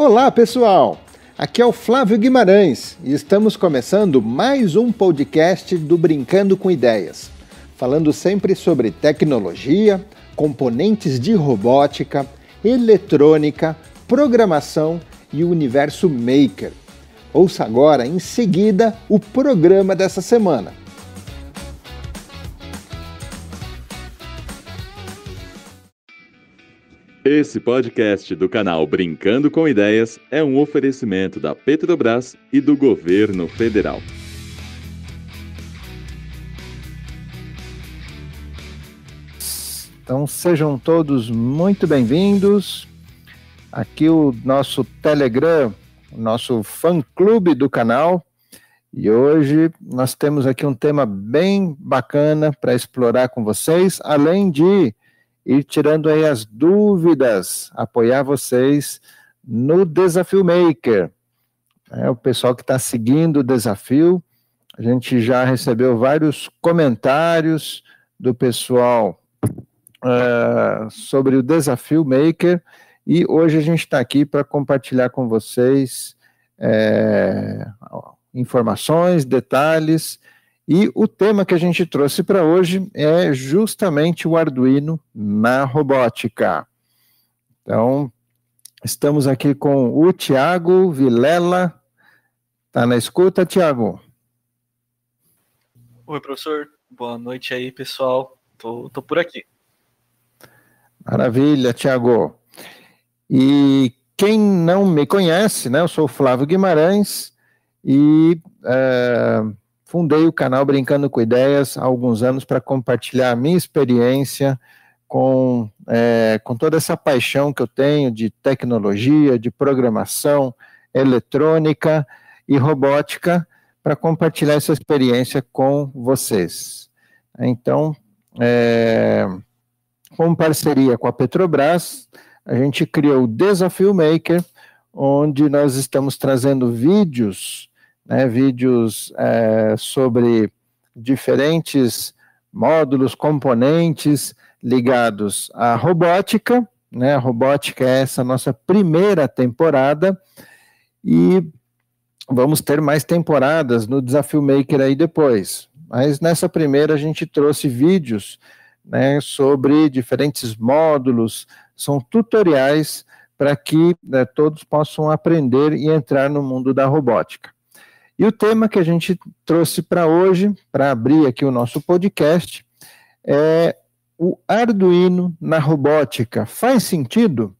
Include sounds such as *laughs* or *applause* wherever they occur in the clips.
Olá, pessoal! Aqui é o Flávio Guimarães e estamos começando mais um podcast do Brincando com Ideias, falando sempre sobre tecnologia, componentes de robótica, eletrônica, programação e o universo maker. Ouça agora, em seguida, o programa dessa semana. Esse podcast do canal Brincando com Ideias é um oferecimento da Petrobras e do governo federal. Então sejam todos muito bem-vindos. Aqui o nosso Telegram, o nosso fã-clube do canal. E hoje nós temos aqui um tema bem bacana para explorar com vocês, além de e tirando aí as dúvidas, apoiar vocês no Desafio Maker. É, o pessoal que está seguindo o desafio, a gente já recebeu vários comentários do pessoal uh, sobre o Desafio Maker e hoje a gente está aqui para compartilhar com vocês é, informações, detalhes e o tema que a gente trouxe para hoje é justamente o Arduino na robótica. Então, estamos aqui com o Tiago Vilela. Tá na escuta, Tiago? Oi, professor. Boa noite aí, pessoal. Tô, tô por aqui. Maravilha, Tiago. E quem não me conhece, né? Eu sou o Flávio Guimarães e. Uh fundei o canal Brincando com Ideias há alguns anos para compartilhar a minha experiência com, é, com toda essa paixão que eu tenho de tecnologia, de programação, eletrônica e robótica, para compartilhar essa experiência com vocês. Então, é, como parceria com a Petrobras, a gente criou o Desafio Maker, onde nós estamos trazendo vídeos né, vídeos é, sobre diferentes módulos, componentes ligados à robótica. Né, a robótica é essa nossa primeira temporada e vamos ter mais temporadas no Desafio Maker aí depois. Mas nessa primeira a gente trouxe vídeos né, sobre diferentes módulos, são tutoriais para que né, todos possam aprender e entrar no mundo da robótica. E o tema que a gente trouxe para hoje, para abrir aqui o nosso podcast, é o Arduino na robótica. Faz sentido?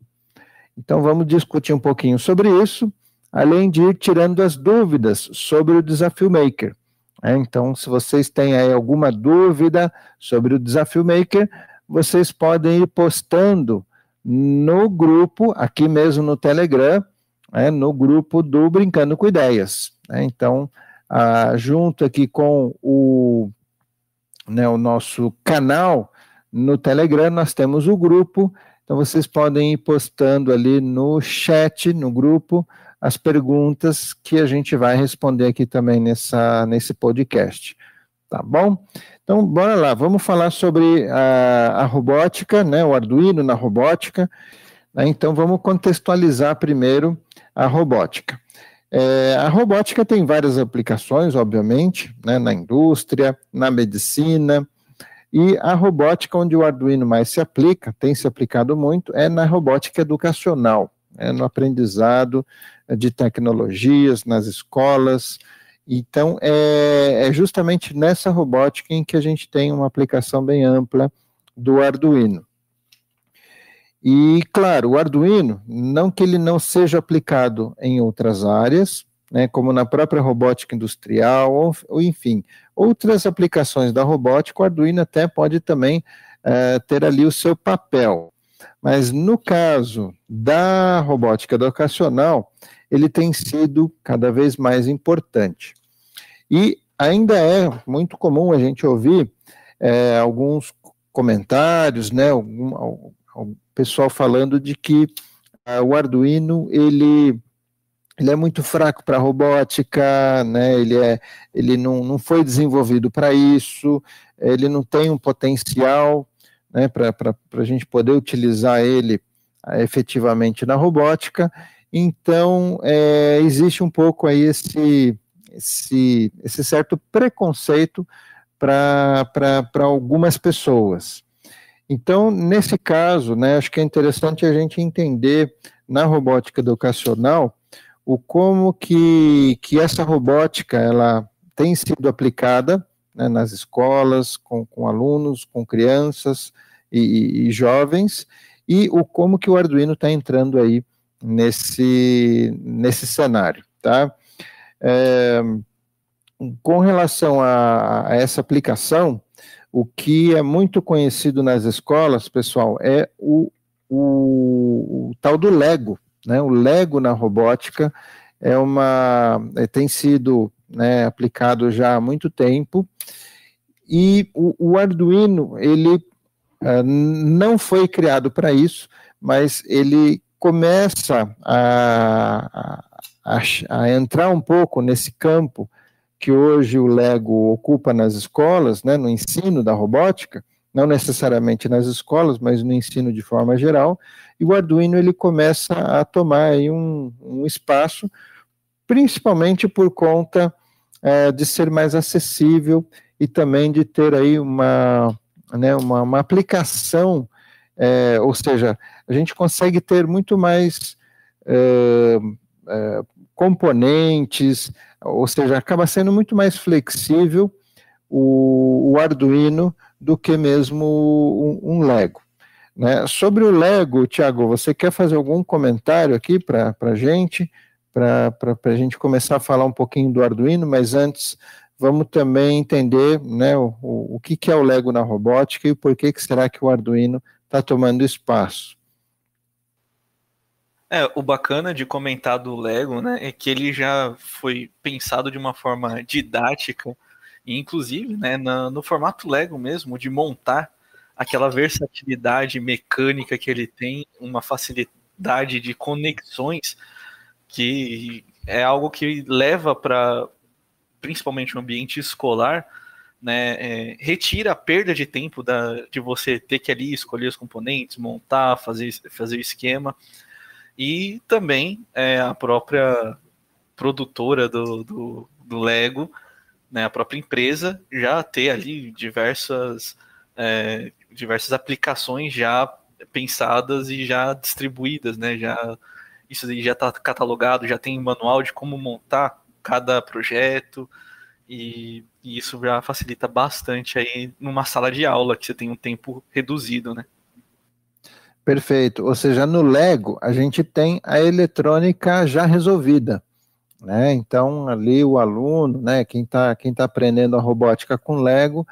Então vamos discutir um pouquinho sobre isso, além de ir tirando as dúvidas sobre o Desafio Maker. É, então, se vocês têm aí alguma dúvida sobre o Desafio Maker, vocês podem ir postando no grupo, aqui mesmo no Telegram, é, no grupo do Brincando com Ideias. Né? Então, ah, junto aqui com o, né, o nosso canal no Telegram, nós temos o grupo. Então, vocês podem ir postando ali no chat, no grupo, as perguntas que a gente vai responder aqui também nessa, nesse podcast. Tá bom? Então, bora lá, vamos falar sobre a, a robótica, né, o Arduino na robótica. Né, então, vamos contextualizar primeiro a robótica. É, a robótica tem várias aplicações, obviamente, né, na indústria, na medicina, e a robótica onde o Arduino mais se aplica, tem se aplicado muito, é na robótica educacional, é no aprendizado de tecnologias, nas escolas. Então, é, é justamente nessa robótica em que a gente tem uma aplicação bem ampla do Arduino. E, claro, o Arduino, não que ele não seja aplicado em outras áreas, né, como na própria robótica industrial, ou, ou enfim, outras aplicações da robótica, o Arduino até pode também é, ter ali o seu papel. Mas no caso da robótica educacional, ele tem sido cada vez mais importante. E ainda é muito comum a gente ouvir é, alguns comentários, né, algum, o pessoal falando de que uh, o Arduino ele ele é muito fraco para robótica, né? ele, é, ele não, não foi desenvolvido para isso, ele não tem um potencial né, para a gente poder utilizar ele uh, efetivamente na robótica. Então, é, existe um pouco aí esse, esse, esse certo preconceito para algumas pessoas. Então, nesse caso, né, acho que é interessante a gente entender na robótica educacional o como que, que essa robótica ela tem sido aplicada né, nas escolas, com, com, alunos, com crianças e, e, jovens, e o como que o Arduino está entrando aí nesse, nesse cenário, tá? É, com relação a, a essa aplicação, o que é muito conhecido nas escolas, pessoal, é o, o, o tal do Lego. Né? O Lego na robótica é uma é, tem sido né, aplicado já há muito tempo e o, o Arduino ele é, não foi criado para isso, mas ele começa a, a, a, entrar um pouco nesse campo que hoje o Lego ocupa nas escolas, né, no ensino da robótica, não necessariamente nas escolas, mas no ensino de forma geral, e o Arduino ele começa a tomar um, um, espaço, principalmente por conta é, de ser mais acessível e também de ter aí uma, né, uma, uma aplicação, é, ou seja, a gente consegue ter muito mais é, é componentes, ou seja, acaba sendo muito mais flexível o, o Arduino do que mesmo um, um Lego. Né? Sobre o Lego, Tiago, você quer fazer algum comentário aqui para a gente? Para a gente começar a falar um pouquinho do Arduino, mas antes vamos também entender né, o, o, que, que é o Lego na robótica e por que, que será que o Arduino está tomando espaço. É, o bacana de comentar do Lego, né, é que ele já foi pensado de uma forma didática, inclusive, né, no formato Lego mesmo, de montar aquela versatilidade mecânica que ele tem, uma facilidade de conexões que é algo que leva para principalmente o ambiente escolar, né, é, retira a perda de tempo da, de você ter que ali escolher os componentes, montar, fazer fazer o esquema e também é, a própria produtora do, do, do Lego, né, a própria empresa, já ter ali diversas, é, diversas aplicações já pensadas e já distribuídas, né, já, isso aí já está catalogado, já tem um manual de como montar cada projeto, e, e, isso já facilita bastante aí numa sala de aula que você tem um tempo reduzido, né? Perfeito. Ou seja, no Lego a gente tem a eletrônica já resolvida. Né? Então, ali o aluno, né, quem está quem tá aprendendo a robótica com Lego,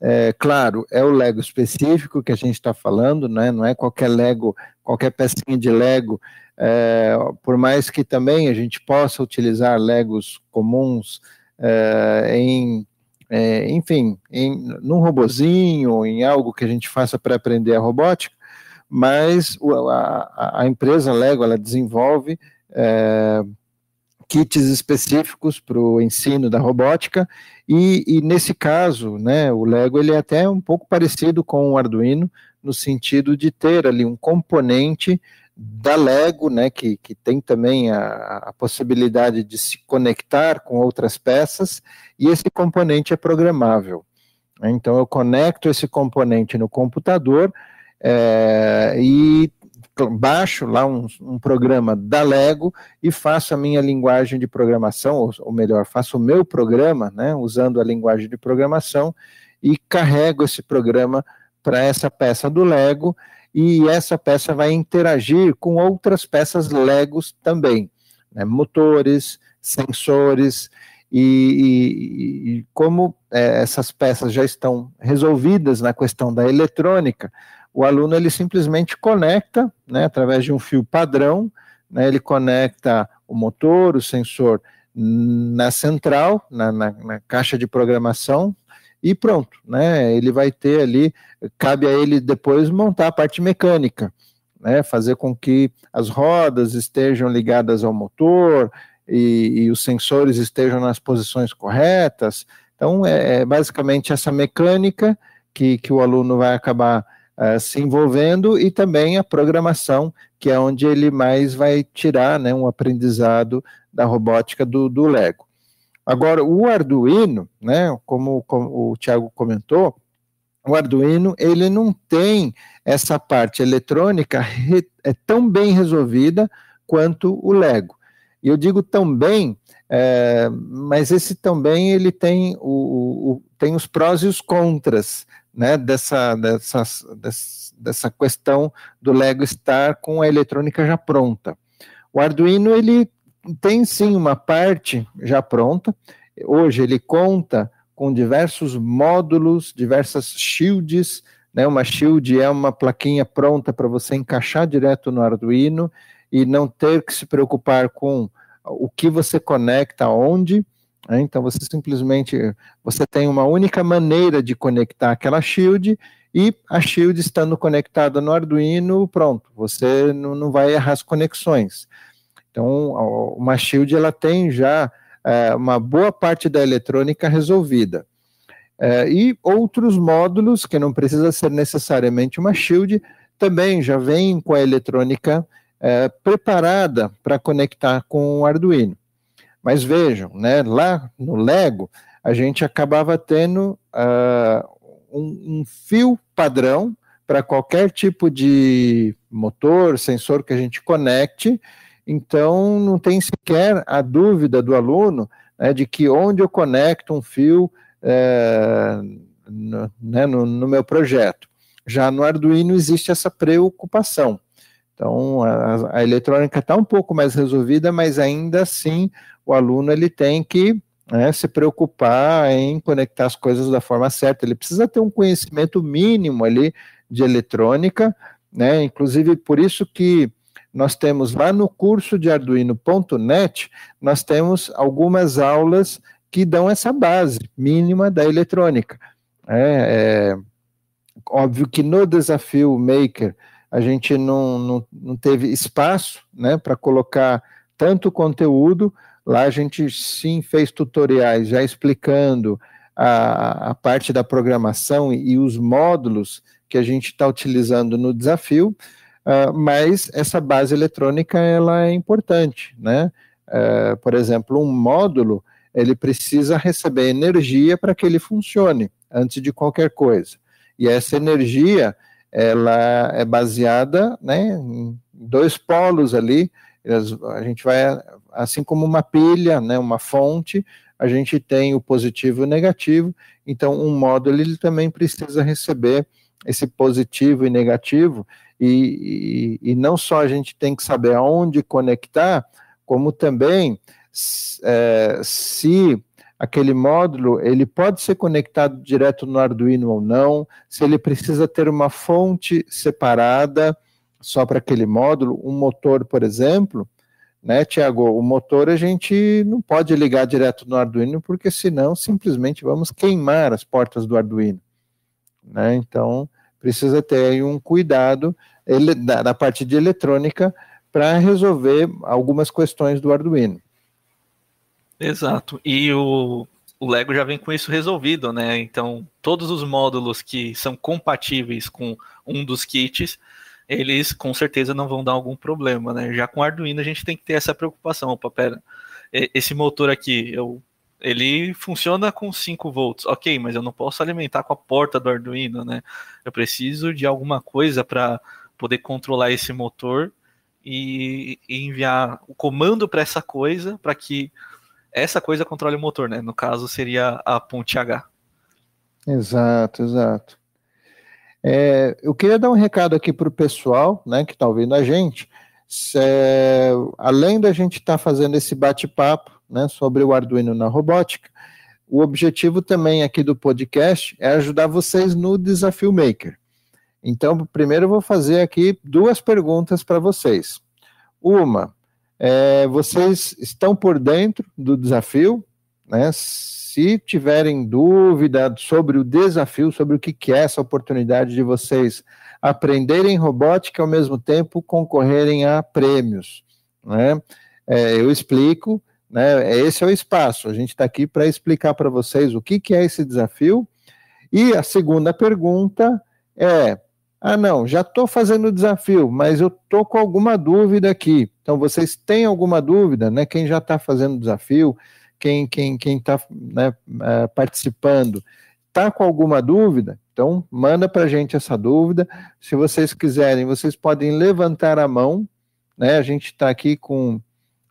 é, claro, é o Lego específico que a gente está falando, né? não é qualquer Lego, qualquer pecinha de Lego, é, por mais que também a gente possa utilizar Legos comuns é, em, é, enfim, em, num robozinho, em algo que a gente faça para aprender a robótica, mas a, a empresa Lego ela desenvolve é, kits específicos para o ensino da robótica e, e, nesse caso, né, o Lego ele é até um pouco parecido com o Arduino no sentido de ter ali um componente da Lego, né, que, que tem também a, a, possibilidade de se conectar com outras peças, e esse componente é programável. Então, eu conecto esse componente no computador, é, e baixo lá um, um, programa da Lego e faço a minha linguagem de programação, ou, ou, melhor, faço o meu programa, né, usando a linguagem de programação e carrego esse programa para essa peça do Lego e essa peça vai interagir com outras peças Legos também, né, motores, sensores e, e, e como é, essas peças já estão resolvidas na questão da eletrônica, o aluno ele simplesmente conecta, né, através de um fio padrão, né, ele conecta o motor, o sensor na central, na, na, na caixa de programação, e pronto, né? Ele vai ter ali, cabe a ele depois montar a parte mecânica, né? Fazer com que as rodas estejam ligadas ao motor e, e os sensores estejam nas posições corretas. Então é, é basicamente essa mecânica que, que o aluno vai acabar uh, se envolvendo e também a programação, que é onde ele mais vai tirar né, um aprendizado da robótica do, do Lego. Agora, o Arduino, né, como, como o Tiago comentou, o Arduino ele não tem essa parte eletrônica re, é tão bem resolvida quanto o Lego. E eu digo tão bem, é, mas esse também ele tem, o, o, tem os prós e os contras, né, dessa, dessa, dessa questão do Lego estar com a eletrônica já pronta. O Arduino ele tem sim uma parte já pronta. Hoje ele conta com diversos módulos, diversas shields. Né? Uma shield é uma plaquinha pronta para você encaixar direto no Arduino e não ter que se preocupar com o que você conecta onde. É, então você simplesmente você tem uma única maneira de conectar aquela shield e a shield estando conectada no Arduino, pronto, você não, não vai errar as conexões. Então uma shield ela tem já é, uma boa parte da eletrônica resolvida. É, e outros módulos que não precisa ser necessariamente uma shield também já vem com a eletrônica é, preparada para conectar com o Arduino. Mas vejam, né, lá no Lego, a gente acabava tendo uh, um, um fio padrão para qualquer tipo de motor, sensor que a gente conecte. Então, não tem sequer a dúvida do aluno né, de que onde eu conecto um fio é, no, né, no, no, meu projeto. Já no Arduino existe essa preocupação. Então, a, a eletrônica está um pouco mais resolvida, mas ainda assim o aluno ele tem que né, se preocupar em conectar as coisas da forma certa. Ele precisa ter um conhecimento mínimo ali de eletrônica, né? Inclusive por isso que nós temos lá no curso de arduino.net, nós temos algumas aulas que dão essa base mínima da eletrônica. É, é óbvio que no desafio Maker a gente não, não, não teve espaço né, para colocar tanto conteúdo, Lá a gente sim fez tutoriais já explicando a, a parte da programação e, e os módulos que a gente está utilizando no desafio, uh, mas essa base eletrônica ela é importante, né? Uh, por exemplo, um módulo ele precisa receber energia para que ele funcione antes de qualquer coisa. E essa energia ela é baseada né, em dois polos ali a gente vai, assim como uma pilha, né, uma fonte, a gente tem o positivo e o negativo, então um módulo ele também precisa receber esse positivo e negativo, e, e, e não só a gente tem que saber aonde conectar, como também é, se aquele módulo ele pode ser conectado direto no Arduino ou não, se ele precisa ter uma fonte separada, só para aquele módulo, um motor, por exemplo, né, Tiago? O motor a gente não pode ligar direto no Arduino, porque senão simplesmente vamos queimar as portas do Arduino. Né? Então, precisa ter aí um cuidado ele, da, da parte de eletrônica para resolver algumas questões do Arduino. Exato. E o, o Lego já vem com isso resolvido, né? Então, todos os módulos que são compatíveis com um dos kits eles com certeza não vão dar algum problema, né? Já com Arduino a gente tem que ter essa preocupação, opa, pera, esse motor aqui, eu, ele funciona com 5 volts, ok, mas eu não posso alimentar com a porta do Arduino, né? Eu preciso de alguma coisa para poder controlar esse motor e, e enviar o comando para essa coisa, para que essa coisa controle o motor, né? No caso seria a ponte H. Exato, exato. É, eu queria dar um recado aqui para o pessoal né, que está ouvindo a gente. É, além da gente estar tá fazendo esse bate-papo né, sobre o Arduino na robótica, o objetivo também aqui do podcast é ajudar vocês no Desafio Maker. Então, primeiro eu vou fazer aqui duas perguntas para vocês. Uma, é, vocês estão por dentro do desafio? né? Se tiverem dúvida sobre o desafio, sobre o que é essa oportunidade de vocês aprenderem robótica e ao mesmo tempo concorrerem a prêmios, né? É, eu explico, né? Esse é o espaço. A gente está aqui para explicar para vocês o que, que é esse desafio. E a segunda pergunta é: ah, não, já estou fazendo o desafio, mas eu estou com alguma dúvida aqui. Então, vocês têm alguma dúvida, né? Quem já está fazendo o desafio, quem quem quem está né, é, participando está com alguma dúvida, então manda para a gente essa dúvida. Se vocês quiserem, vocês podem levantar a mão. Né? A gente está aqui com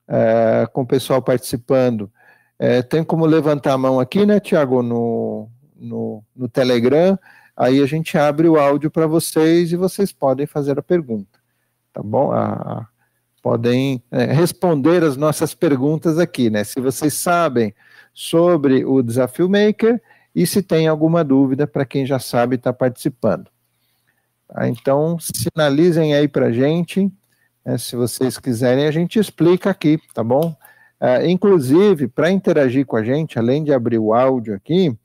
é, com o pessoal participando. É, tem como levantar a mão aqui, né, Tiago, no, no, no Telegram. Aí a gente abre o áudio para vocês e vocês podem fazer a pergunta, tá bom? A, podem é, responder as nossas perguntas aqui, né? Se vocês sabem sobre o Desafio Maker e se tem alguma dúvida para quem já sabe está participando. Tá? Então, sinalizem aí para a gente, né? se vocês quiserem, a gente explica aqui, tá bom? É, inclusive, para interagir com a gente, além de abrir o áudio aqui,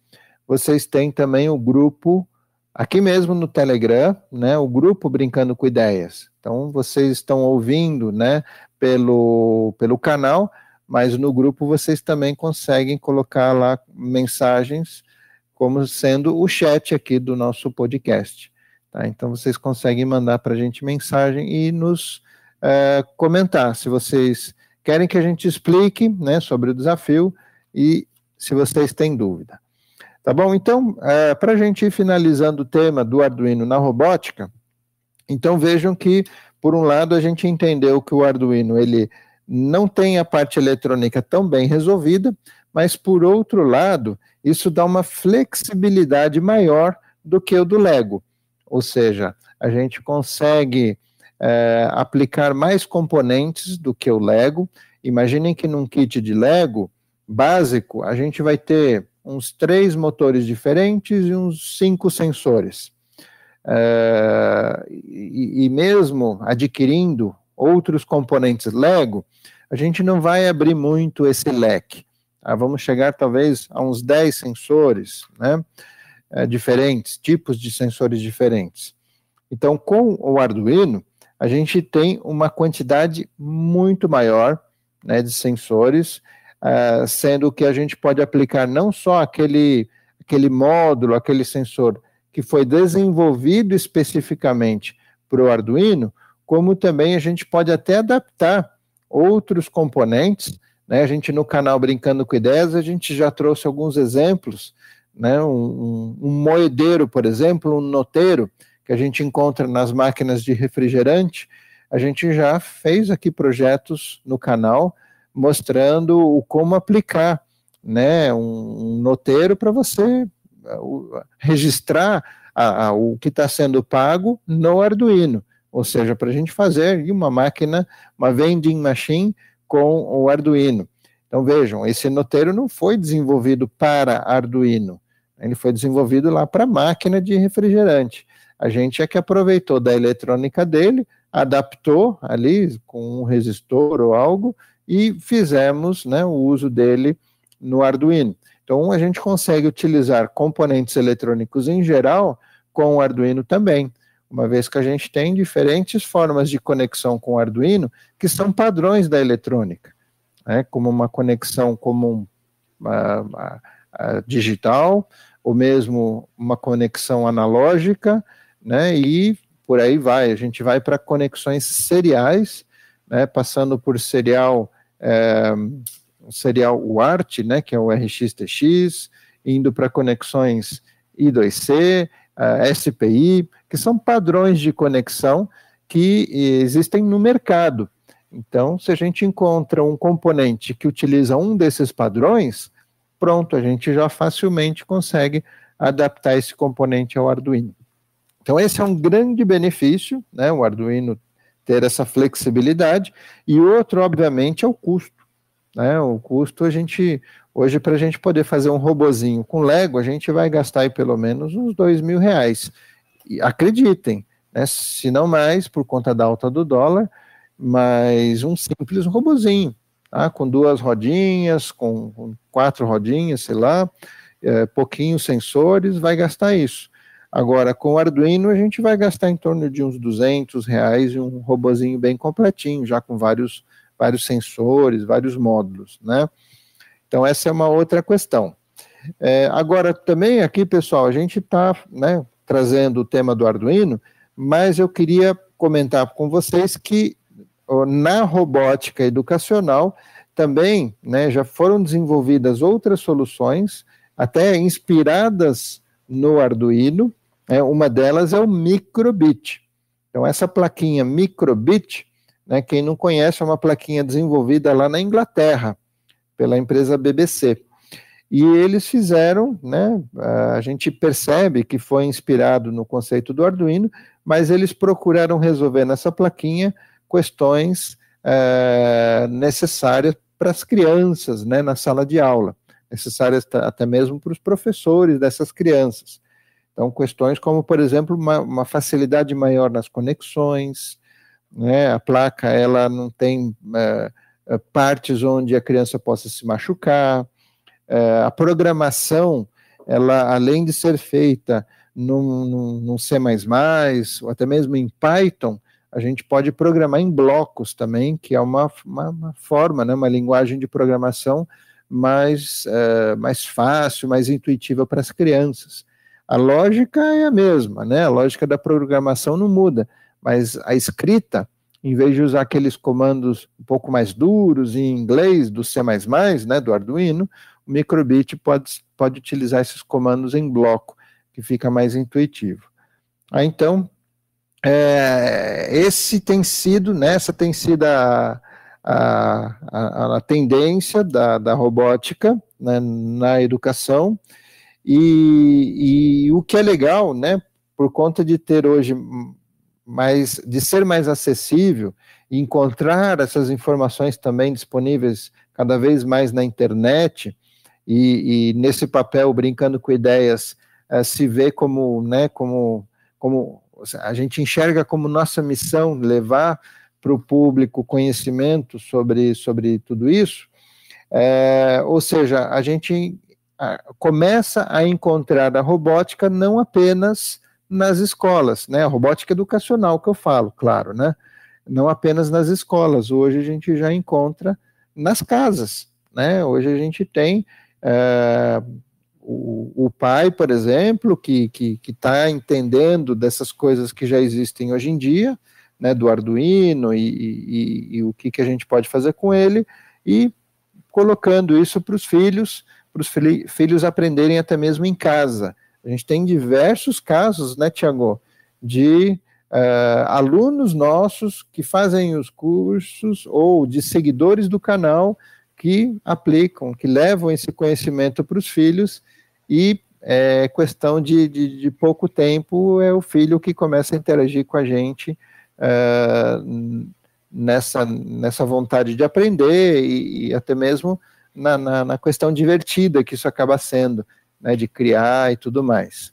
vocês têm também o grupo, aqui mesmo no Telegram, né, o grupo Brincando com Ideias. Então vocês estão ouvindo, né, pelo pelo canal, mas no grupo vocês também conseguem colocar lá mensagens como sendo o chat aqui do nosso podcast. Tá? Então vocês conseguem mandar para a gente mensagem e nos é, comentar se vocês querem que a gente explique né, sobre o desafio e se vocês têm dúvida. Tá bom? Então, é, eh, para a gente ir finalizando o tema do Arduino na robótica, então vejam que, por um lado, a gente entendeu que o Arduino ele não tem a parte eletrônica tão bem resolvida, mas por outro lado, isso dá uma flexibilidade maior do que o do Lego. Ou seja, a gente consegue é, aplicar mais componentes do que o Lego. Imaginem que num kit de Lego básico, a gente vai ter uns três motores diferentes e uns cinco sensores. Uh, e, e, mesmo adquirindo outros componentes Lego, a gente não vai abrir muito esse leque. Tá? Vamos chegar talvez a uns 10 sensores, né? Uh, diferentes, tipos de sensores diferentes. Então, com o Arduino, a gente tem uma quantidade muito maior né, de sensores, uh, sendo que a gente pode aplicar não só aquele, aquele módulo, aquele sensor que foi desenvolvido especificamente para o Arduino, como também a gente pode até adaptar outros componentes. Né? A gente no canal Brincando com Ideias, a gente já trouxe alguns exemplos, né? um, um moedeiro, por exemplo, um noteiro, que a gente encontra nas máquinas de refrigerante, a gente já fez aqui projetos no canal mostrando o como aplicar né, um noteiro para você registrar a, a, o que está sendo pago no Arduino. Ou seja, para a gente fazer uma máquina, uma vending machine com o Arduino. Então vejam, esse noteiro não foi desenvolvido para Arduino, ele foi desenvolvido lá para máquina de refrigerante. A gente é que aproveitou da eletrônica dele, adaptou ali com um resistor ou algo e fizemos né, o uso dele no Arduino. Então a gente consegue utilizar componentes eletrônicos em geral com o Arduino também, uma vez que a gente tem diferentes formas de conexão com o Arduino que são padrões da eletrônica, né? como uma conexão comum a digital, ou mesmo uma conexão analógica, né? e por aí vai. A gente vai para conexões seriais, né? passando por serial. É, serial UART, né, que é o RXTX, indo para conexões I2C, uh, SPI, que são padrões de conexão que existem no mercado. Então, se a gente encontra um componente que utiliza um desses padrões, pronto, a gente já facilmente consegue adaptar esse componente ao Arduino. Então, esse é um grande benefício, né, o Arduino ter essa flexibilidade, e outro, obviamente, é o custo. Né? O custo a gente hoje para a gente poder fazer um robozinho com Lego a gente vai gastar aí pelo menos uns dois mil reais. E acreditem, né? se não mais por conta da alta do dólar, mas um simples robozinho, tá? com duas rodinhas, com, com quatro rodinhas, sei lá, é, pouquinhos sensores, vai gastar isso. Agora, com o Arduino, a gente vai gastar em torno de uns 200 reais e um robozinho bem completinho, já com vários vários sensores, vários módulos, né? Então, essa é uma outra questão. É, agora, também aqui, pessoal, a gente está né, trazendo o tema do Arduino, mas eu queria comentar com vocês que na robótica educacional também né, já foram desenvolvidas outras soluções, até inspiradas no Arduino. Né, uma delas é o Microbit. Então, essa plaquinha Microbit, né? Quem não conhece, é uma plaquinha desenvolvida lá na Inglaterra, pela empresa BBC. E eles fizeram, né, a gente percebe que foi inspirado no conceito do Arduino, mas eles procuraram resolver nessa plaquinha questões é, necessárias para as crianças né, na sala de aula, necessárias até mesmo para os professores dessas crianças. Então, questões como, por exemplo, uma, uma facilidade maior nas conexões, né? A placa ela não tem uh, partes onde a criança possa se machucar. Uh, a programação, ela além de ser feita num, C++, ou até mesmo em Python, a gente pode programar em blocos também, que é uma, uma, uma forma, né, uma linguagem de programação mais, uh, mais fácil, mais intuitiva para as crianças. A lógica é a mesma, né? A lógica da programação não muda, mas a escrita, em vez de usar aqueles comandos um pouco mais duros em inglês do C++, né, do Arduino, o Microbit pode, pode utilizar esses comandos em bloco, que fica mais intuitivo. Ah, então, é, esse tem sido, nessa né, tem sido a, a, a, a tendência da, da robótica né, na educação, e, e o que é legal, né, por conta de ter hoje mas de ser mais acessível e encontrar essas informações também disponíveis cada vez mais na internet e, e nesse papel brincando com ideias é, se vê como, né, como, como a gente enxerga como nossa missão levar para o público conhecimento sobre, sobre tudo isso. É, ou seja, a gente começa a encontrar a robótica não apenas nas escolas, né? A robótica educacional que eu falo, claro, né? Não apenas nas escolas. Hoje a gente já encontra nas casas, né? Hoje a gente tem é, o, o, pai, por exemplo, que está que, está entendendo dessas coisas que já existem hoje em dia, né? Do Arduino e, e, e o que, que a gente pode fazer com ele e colocando isso para os filhos, para os filhos aprenderem até mesmo em casa a gente tem diversos casos, né, Tiago, de uh, alunos nossos que fazem os cursos ou de seguidores do canal que aplicam, que levam esse conhecimento para os filhos e é questão de, de, de, pouco tempo é o filho que começa a interagir com a gente uh, nessa, nessa vontade de aprender e, e até mesmo na, na, na, questão divertida que isso acaba sendo né, de criar e tudo mais.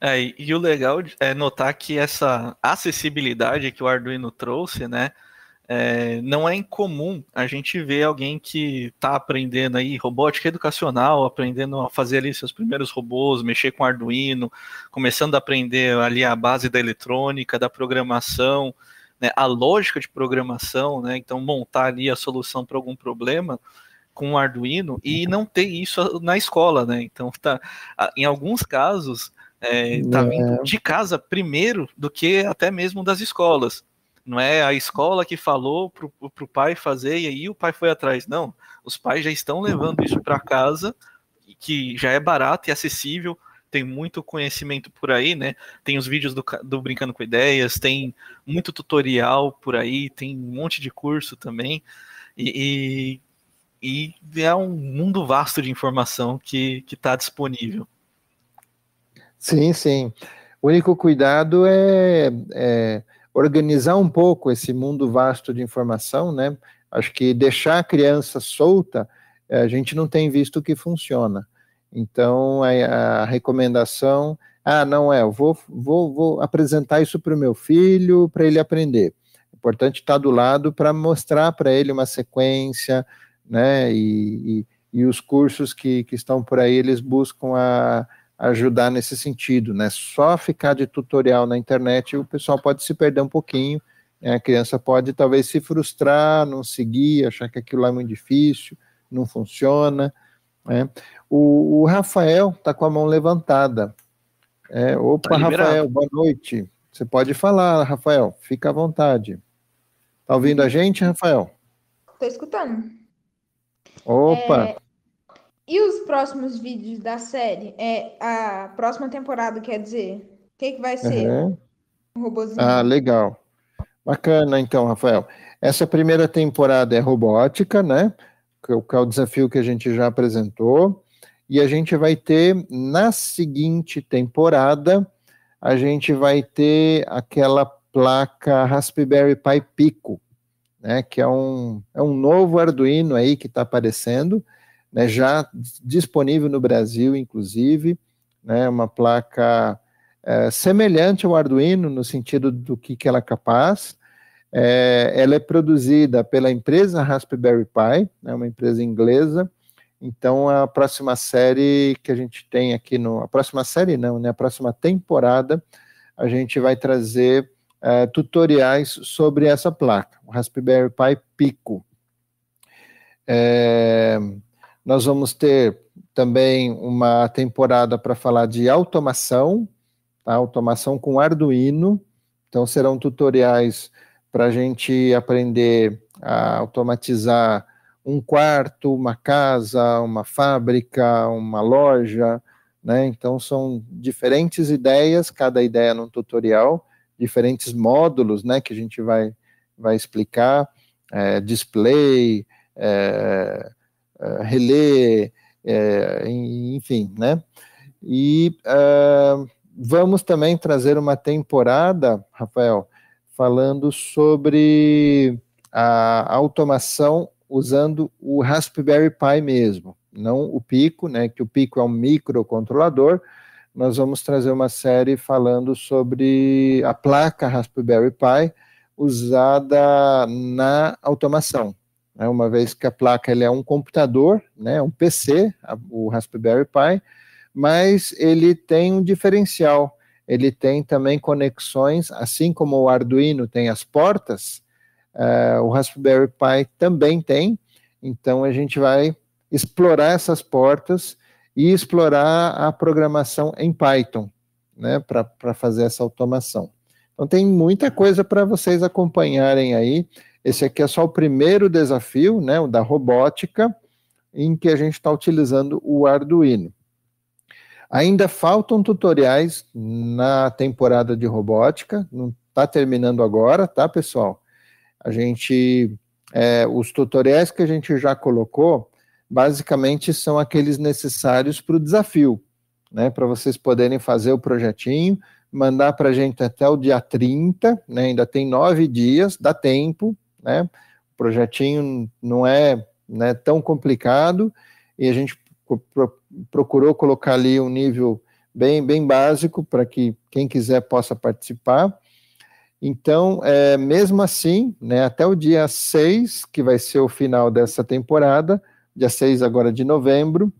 É, e o legal é notar que essa acessibilidade que o Arduino trouxe, né, é, não é incomum a gente ver alguém que está aprendendo aí robótica educacional, aprendendo a fazer ali seus primeiros robôs, mexer com Arduino, começando a aprender ali a base da eletrônica, da programação, né, a lógica de programação, né, então montar ali a solução para algum problema com um Arduino e uhum. não ter isso na escola, né? Então, *laughs* tá, em alguns casos, é, tá vindo é. de casa primeiro do que até mesmo das escolas. Não é a escola que falou para o pai fazer e aí o pai foi atrás. Não, os pais já estão levando isso para casa, que já é barato e acessível tem muito conhecimento por aí, né? Tem os vídeos do, do, Brincando com Ideias, tem muito tutorial por aí, tem um monte de curso também. E, e e é um mundo vasto de informação que está disponível. Sim, sim. O único cuidado é, é, organizar um pouco esse mundo vasto de informação, né? Acho que deixar a criança solta, é, a gente não tem visto que funciona. Então, a, a recomendação, ah, não é, eu vou, vou, vou apresentar isso para o meu filho, para ele aprender. O é importante estar tá do lado para mostrar para ele uma sequência, né? E, e, e os cursos que, que estão por aí, eles buscam a, ajudar nesse sentido, né? Só ficar de tutorial na internet, o pessoal pode se perder um pouquinho, né? a criança pode talvez se frustrar, não seguir, achar que aquilo lá é muito difícil, não funciona. Né? O, o Rafael está com a mão levantada. É, opa, tá Rafael, boa noite. Você pode falar, Rafael, fica à vontade. Está ouvindo a gente, Rafael? Estou escutando. Opa! É, e os próximos vídeos da série? É a próxima temporada, quer dizer? O que, é que vai ser? Uhum. robozinho. Ah, legal. Bacana, então, Rafael. Essa primeira temporada é robótica, né? É que é o desafio que a gente já apresentou. E a gente vai ter, na seguinte temporada, a gente vai ter aquela placa Raspberry Pi Pico, né, que é um, é um novo Arduino aí que está aparecendo, né, já disponível no Brasil, inclusive, né, uma placa é, semelhante ao Arduino no sentido do que, que ela é capaz. É, ela é produzida pela empresa Raspberry Pi, né, uma empresa inglesa. Então, a próxima série que a gente tem aqui no. A próxima série não, né? A próxima temporada, a gente vai trazer eh, tutoriais sobre essa placa, o Raspberry Pi Pico. É, nós vamos ter também uma temporada para falar de automação, tá? automação com Arduino. Então, serão tutoriais para a gente aprender a automatizar um quarto, uma casa, uma fábrica, uma loja. Né? Então, são diferentes ideias, cada ideia num tutorial, diferentes módulos, né, que a gente vai, vai explicar, é, display, é, é, relé, enfim, né, e é, vamos também trazer uma temporada, Rafael, falando sobre a automação usando o Raspberry Pi mesmo, não o Pico, né, que o Pico é um microcontrolador, nós vamos trazer uma série falando sobre a placa Raspberry Pi usada na automação. Né? Uma vez que a placa ele é um computador, né? um PC, o Raspberry Pi, mas ele tem um diferencial. Ele tem também conexões, assim como o Arduino tem as portas, uh, o Raspberry Pi também tem. Então a gente vai explorar essas portas e explorar a programação em Python, né, para fazer essa automação. Então tem muita coisa para vocês acompanharem aí. Esse aqui é só o primeiro desafio, né, o da robótica, em que a gente está utilizando o Arduino. Ainda faltam tutoriais na temporada de robótica, não está terminando agora, tá, pessoal? A gente, é, os tutoriais que a gente já colocou, basicamente são aqueles necessários para o desafio, né? Para vocês poderem fazer o projetinho, mandar para a gente até o dia 30, né? Ainda tem nove dias, dá tempo, né? O projetinho não é né, tão complicado e a gente procurou colocar ali um nível bem, bem básico para que quem quiser possa participar. Então, é, mesmo assim, né, até o dia 6, que vai ser o final dessa temporada, dia 6 agora de novembro.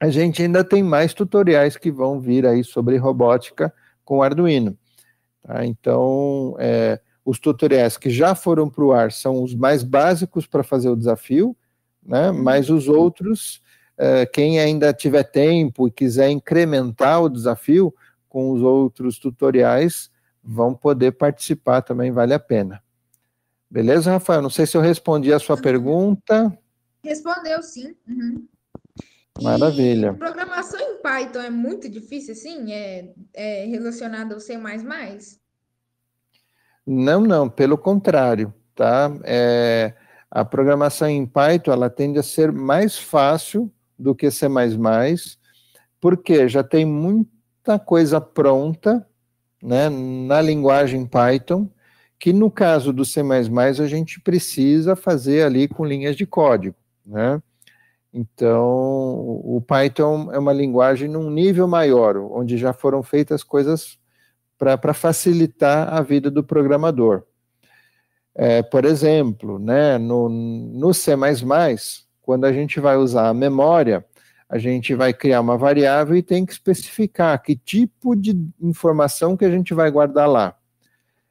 A gente ainda tem mais tutoriais que vão vir aí sobre robótica com Arduino. Tá? Então, é, os tutoriais que já foram para o ar são os mais básicos para fazer o desafio, né? Uhum. mas os outros, é, quem ainda tiver tempo e quiser incrementar o desafio com os outros tutoriais, vão poder participar também, vale a pena. Beleza, Rafael? Não sei se eu respondi a sua uhum. pergunta. Respondeu sim. Uhum. Maravilha. E programação em Python é muito difícil, assim? É, é relacionada ao C++? Não, não. Pelo contrário, tá? É, a programação em Python, ela tende a ser mais fácil do que C++, porque já tem muita coisa pronta, né, na linguagem Python, que no caso do C++, a gente precisa fazer ali com linhas de código né? Então, o Python é uma linguagem num nível maior, onde já foram feitas coisas para facilitar a vida do programador. É, por exemplo, né, no, no C++, quando a gente vai usar a memória, a gente vai criar uma variável e tem que especificar que tipo de informação que a gente vai guardar lá.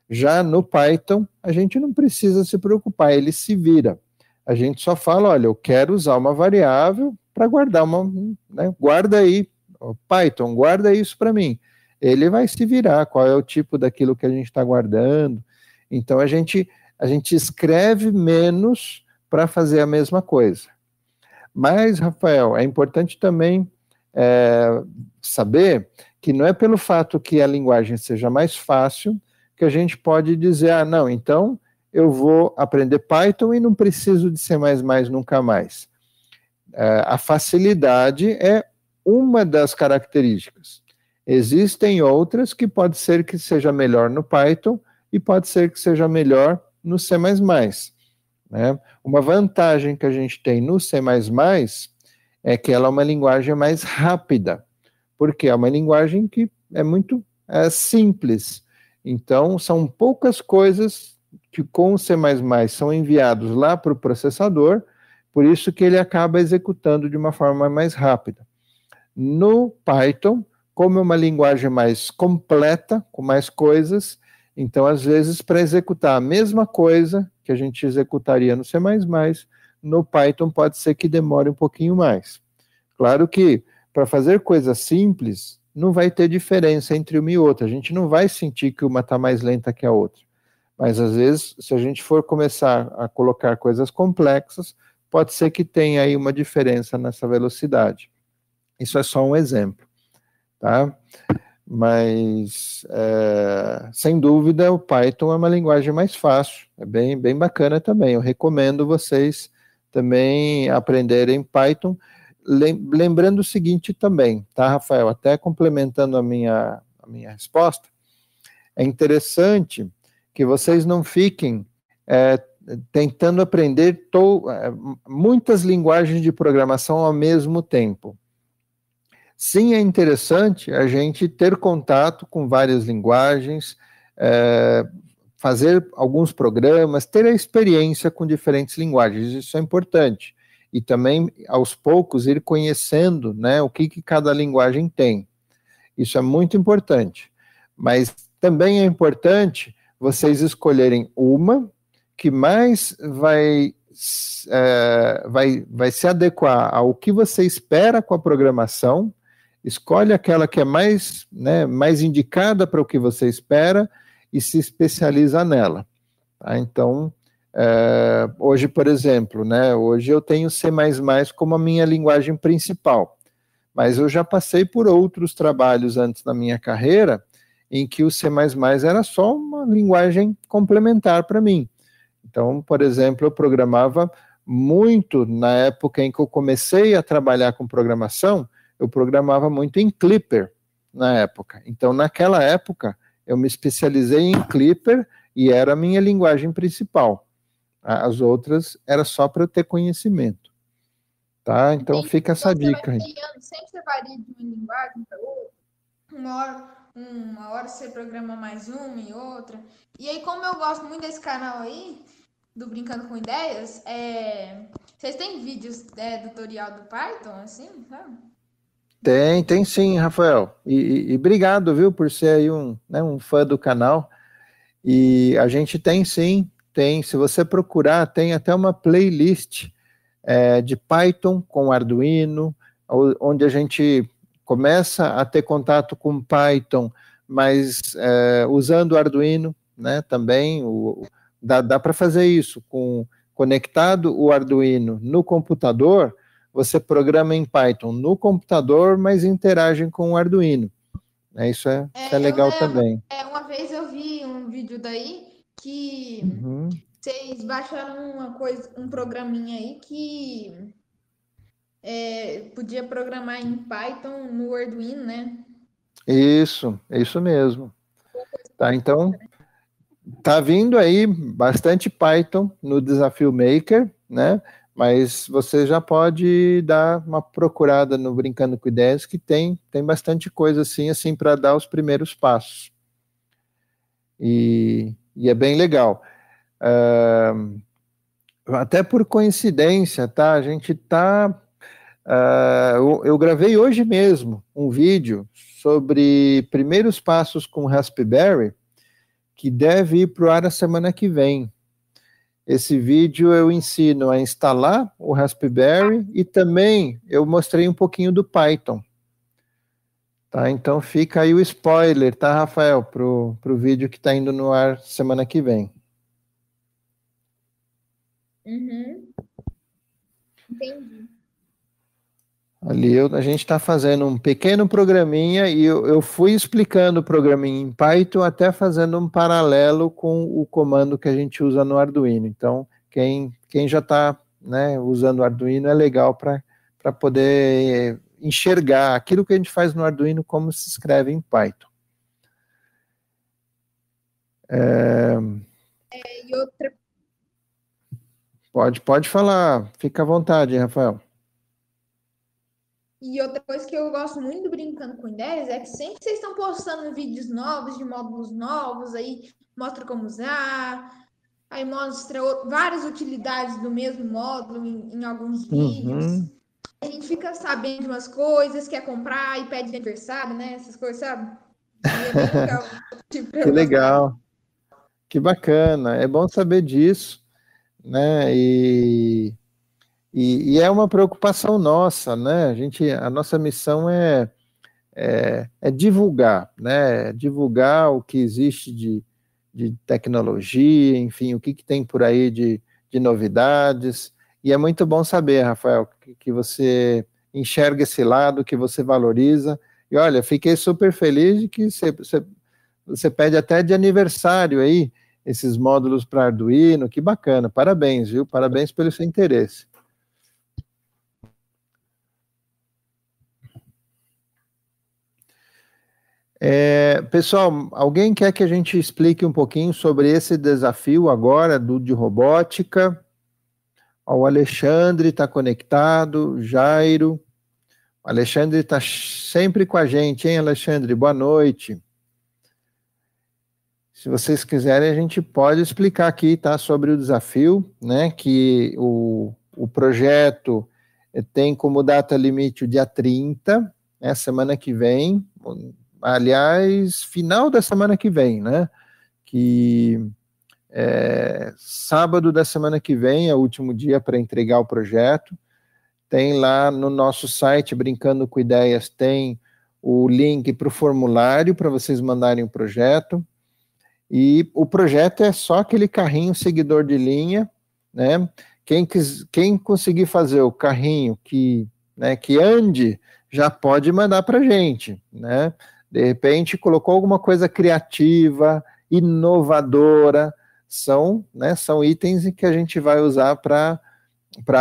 Já no Python, a gente não precisa se preocupar, ele se vira. A gente só fala, olha, eu quero usar uma variável para guardar uma, né, guarda aí, Python, guarda isso para mim. Ele vai se virar qual é o tipo daquilo que a gente está guardando. Então a gente a gente escreve menos para fazer a mesma coisa. Mas, Rafael, é importante também é, saber que não é pelo fato que a linguagem seja mais fácil que a gente pode dizer, ah, não, então eu vou aprender Python e não preciso de C++ nunca mais. É, a facilidade é uma das características. Existem outras que pode ser que seja melhor no Python e pode ser que seja melhor no C++. Né? Uma vantagem que a gente tem no C++ é que ela é uma linguagem mais rápida, porque é uma linguagem que é muito é, simples. Então, são poucas coisas que com C++ são enviados lá para o processador, por isso que ele acaba executando de uma forma mais rápida. No Python, como é uma linguagem mais completa, com mais coisas, então às vezes para executar a mesma coisa que a gente executaria no C++, no Python pode ser que demore um pouquinho mais. Claro que para fazer coisas simples, não vai ter diferença entre uma e outra. A gente não vai sentir que uma está mais lenta que a outra. Mas às vezes, se a gente for começar a colocar coisas complexas, pode ser que tenha aí uma diferença nessa velocidade. Isso é só um exemplo, tá? Mas é, sem dúvida o Python é uma linguagem mais fácil, é bem, bem bacana também. Eu recomendo vocês também aprenderem Python. Lembrando o seguinte também, tá, Rafael? Até complementando a minha, a minha resposta, é interessante que vocês não fiquem é, tentando aprender to, é, muitas linguagens de programação ao mesmo tempo. Sim, é interessante a gente ter contato com várias linguagens, é, fazer alguns programas, ter a experiência com diferentes linguagens, isso é importante. E também, aos poucos, ir conhecendo né, o que, que cada linguagem tem. Isso é muito importante. Mas também é importante vocês escolherem uma que mais vai, é, vai, vai se adequar ao que você espera com a programação. Escolhe aquela que é mais, né, mais indicada para o que você espera e se especializa nela. Tá? Então, é, hoje, por exemplo, né, hoje eu tenho C como a minha linguagem principal, mas eu já passei por outros trabalhos antes na minha carreira em que o C era só um linguagem complementar para mim. Então, por exemplo, eu programava muito na época em que eu comecei a trabalhar com programação, eu programava muito em Clipper na época. Então, naquela época, eu me especializei em Clipper e era a minha linguagem principal. As outras era só para eu ter conhecimento. Tá? Então, fica essa então, dica aí. Sempre varia de uma linguagem para outra. Uma hora uma hora você programa mais uma e outra. E aí, como eu gosto muito desse canal aí, do Brincando com Ideias, é... vocês têm vídeos é, tutorial do Python, assim, sabe? Tem, tem sim, Rafael. E, e, e obrigado, viu, por ser aí um, né, um fã do canal. E a gente tem sim, tem. Se você procurar, tem até uma playlist é, de Python com Arduino, onde a gente começa a ter contato com Python, mas é, usando Arduino, né, também o, dá, dá para fazer isso com conectado o Arduino no computador, você programa em Python no computador, mas interage com o Arduino. Né? É, é, isso é, é, é legal eu, também. É, uma vez eu vi um vídeo daí que uhum. vocês baixaram uma coisa, um programinha aí que é, podia programar em Python no Arduino, né? Isso, é isso mesmo. Tá, então, tá vindo aí bastante Python no Desafio Maker, né? Mas você já pode dar uma procurada no Brincando com Ideias, que tem, tem bastante coisa assim, assim para dar os primeiros passos. E, e é bem legal. Uh, até por coincidência, tá? A gente tá Uh, eu, eu, gravei hoje mesmo um vídeo sobre primeiros passos com Raspberry, que deve ir para o ar a semana que vem. Esse vídeo eu ensino a instalar o Raspberry e também eu mostrei um pouquinho do Python. Tá, então fica aí o spoiler, tá, Rafael, pro, pro vídeo que está indo no ar semana que vem. Uhum. Entendi. Ali eu, a gente está fazendo um pequeno programinha e eu, eu fui explicando o programinha em Python até fazendo um paralelo com o comando que a gente usa no Arduino. Então, quem, quem já está né, usando o Arduino é legal para poder enxergar aquilo que a gente faz no Arduino como se escreve em Python. É... É, outra... pode, pode falar, fica à vontade, Rafael. E outra coisa que eu gosto muito Brincando com Ideias é que sempre vocês estão postando vídeos novos, de módulos novos, aí mostra como usar, aí mostra várias utilidades do mesmo módulo em, em alguns uhum. vídeos. Uhum. A gente fica sabendo de umas coisas, quer comprar e pede de aniversário, né? Essas coisas, sabe? É legal. tipo, *laughs* que *laughs* legal. Que bacana. É bom saber disso, né? E e, e, é uma preocupação nossa, né? A gente, a nossa missão é, é, é divulgar, né? Divulgar o que existe de, de tecnologia, enfim, o que, que tem por aí de, de novidades. E é muito bom saber, Rafael, que, que você enxerga esse lado, que você valoriza. E olha, fiquei super feliz de que você, você, você pede até de aniversário aí esses módulos para Arduino. Que bacana, parabéns, viu? Parabéns pelo seu interesse. É, pessoal, alguém quer que a gente explique um pouquinho sobre esse desafio agora do de robótica? o Alexandre está conectado, Jairo. O Alexandre está sempre com a gente, hein, Alexandre? Boa noite. Se vocês quiserem, a gente pode explicar aqui, tá? Sobre o desafio, né? Que o, o projeto eh, tem como data limite o dia 30, né, semana que vem, aliás, final da semana que vem, né? Que é, sábado da semana que vem é o último dia para entregar o projeto. Tem lá no nosso site, Brincando com Ideias, tem o link para o formulário para vocês mandarem o projeto. E o projeto é só aquele carrinho seguidor de linha, né? Quem, quis, quem conseguir fazer o carrinho que, né, que ande, já pode mandar para gente, né? De repente, colocou alguma coisa criativa, inovadora. São, né, são itens que a gente vai usar para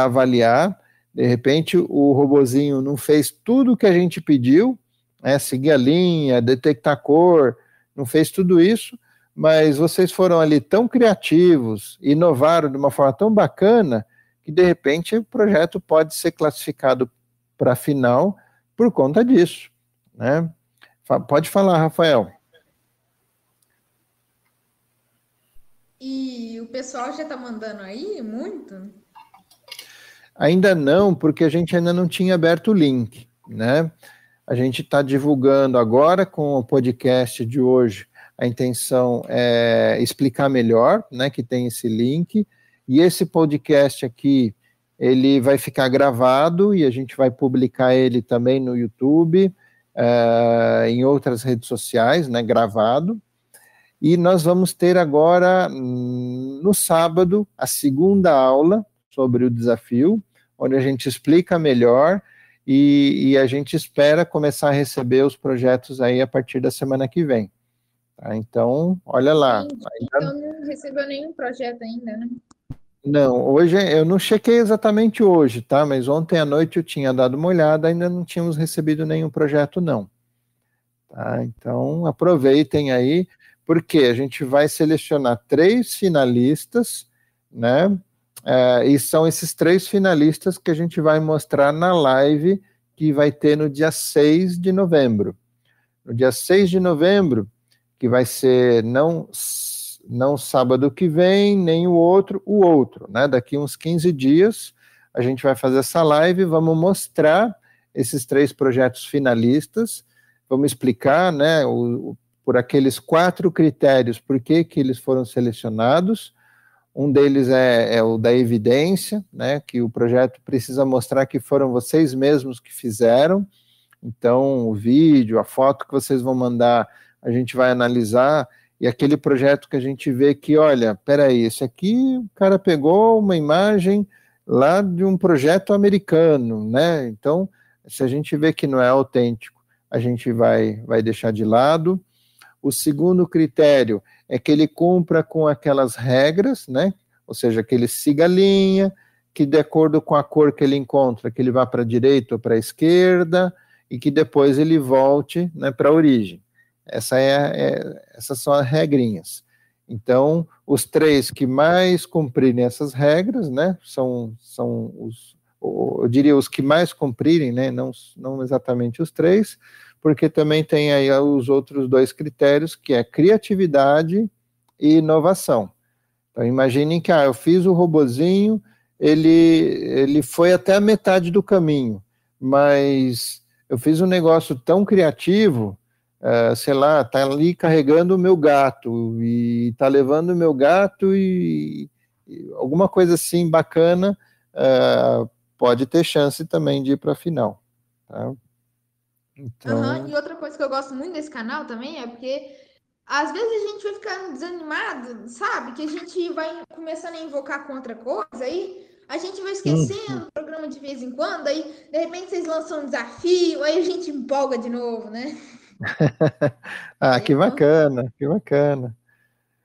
avaliar. De repente, o robozinho não fez tudo o que a gente pediu, né, seguir a linha, detectar cor, não fez tudo isso, mas vocês foram ali tão criativos, inovaram de uma forma tão bacana, que de repente o projeto pode ser classificado para final por conta disso, né? Pode falar, Rafael. E o pessoal já está mandando aí muito? Ainda não, porque a gente ainda não tinha aberto o link, né? A gente está divulgando agora com o podcast de hoje. A intenção é explicar melhor, né? Que tem esse link. E esse podcast aqui, ele vai ficar gravado e a gente vai publicar ele também no YouTube uh, em outras redes sociais, né, gravado. E nós vamos ter agora, hum, no sábado, a segunda aula sobre o desafio, onde a gente explica melhor e, e a gente espera começar a receber os projetos aí a partir da semana que vem. Tá? Então, olha lá. Gente, ainda... Então não recebeu nenhum projeto ainda, né? Não, hoje eu não chequei exatamente hoje, tá? Mas ontem à noite eu tinha dado uma olhada, ainda não tínhamos recebido nenhum projeto, não. Tá? Então aproveitem aí, porque a gente vai selecionar três finalistas, né? É, e são esses três finalistas que a gente vai mostrar na live que vai ter no dia 6 de novembro. No dia 6 de novembro, que vai ser não não sábado que vem, nem o outro, o outro, né? Daqui uns 15 dias a gente vai fazer essa live, vamos mostrar esses três projetos finalistas, vamos explicar, né, o, o, por aqueles quatro critérios, por que, que eles foram selecionados. Um deles é, é o da evidência, né, que o projeto precisa mostrar que foram vocês mesmos que fizeram. Então, o vídeo, a foto que vocês vão mandar, a gente vai analisar e aquele projeto que a gente vê que, olha, peraí, esse aqui o cara pegou uma imagem lá de um projeto americano, né? Então, se a gente vê que não é autêntico, a gente vai, vai deixar de lado. O segundo critério é que ele cumpra com aquelas regras, né? Ou seja, que ele siga a linha, que de acordo com a cor que ele encontra, que ele vá para a direita ou para a esquerda, e que depois ele volte né, para a origem. Essa é, é, essas são as regrinhas. Então, os três que mais cumprirem essas regras, né, são, são os, eu diria, os que mais cumprirem, né, não, não exatamente os três, porque também tem aí os outros dois critérios, que é criatividade e inovação. Então, imaginem que, ah, eu fiz o robozinho, ele, ele foi até a metade do caminho, mas eu fiz um negócio tão criativo ah, sei lá, tá ali carregando o meu gato e tá levando o meu gato e, e alguma coisa assim bacana uh, pode ter chance também de ir para a final. Tá? Então... Uhum. E outra coisa que eu gosto muito desse canal também é porque às vezes a gente vai ficando desanimado, sabe? Que a gente vai começando a invocar com outra coisa aí a gente vai esquecendo uhum. o programa de vez em quando, aí de repente vocês lançam um desafio, aí a gente empolga de novo, né? *laughs* ah, que bacana, que bacana.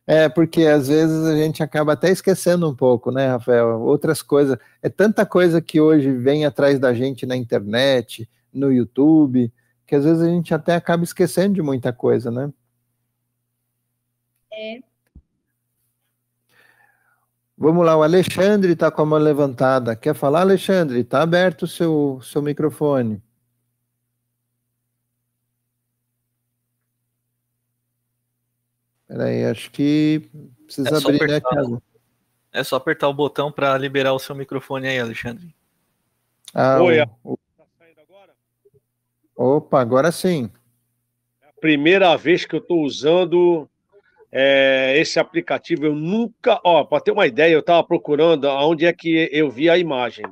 É, porque às vezes a gente acaba até esquecendo um pouco, né, Rafael? Outras coisas. É tanta coisa que hoje vem atrás da gente na internet, no YouTube, que às vezes a gente até acaba esquecendo de muita coisa, né? É. Vamos lá, o Alexandre está com a mão levantada. Quer falar, Alexandre? Está aberto o seu, seu microfone. Peraí, acho que precisa é abrir, né, apertar, né, Thiago? É só apertar o botão para liberar o seu microfone aí, Alexandre. Ah, Oi, o... tá saindo agora? Opa, agora sim. É a primeira vez que eu estou usando é, esse aplicativo. Eu nunca, ó, para ter uma ideia, eu estava procurando onde é que eu vi a imagem.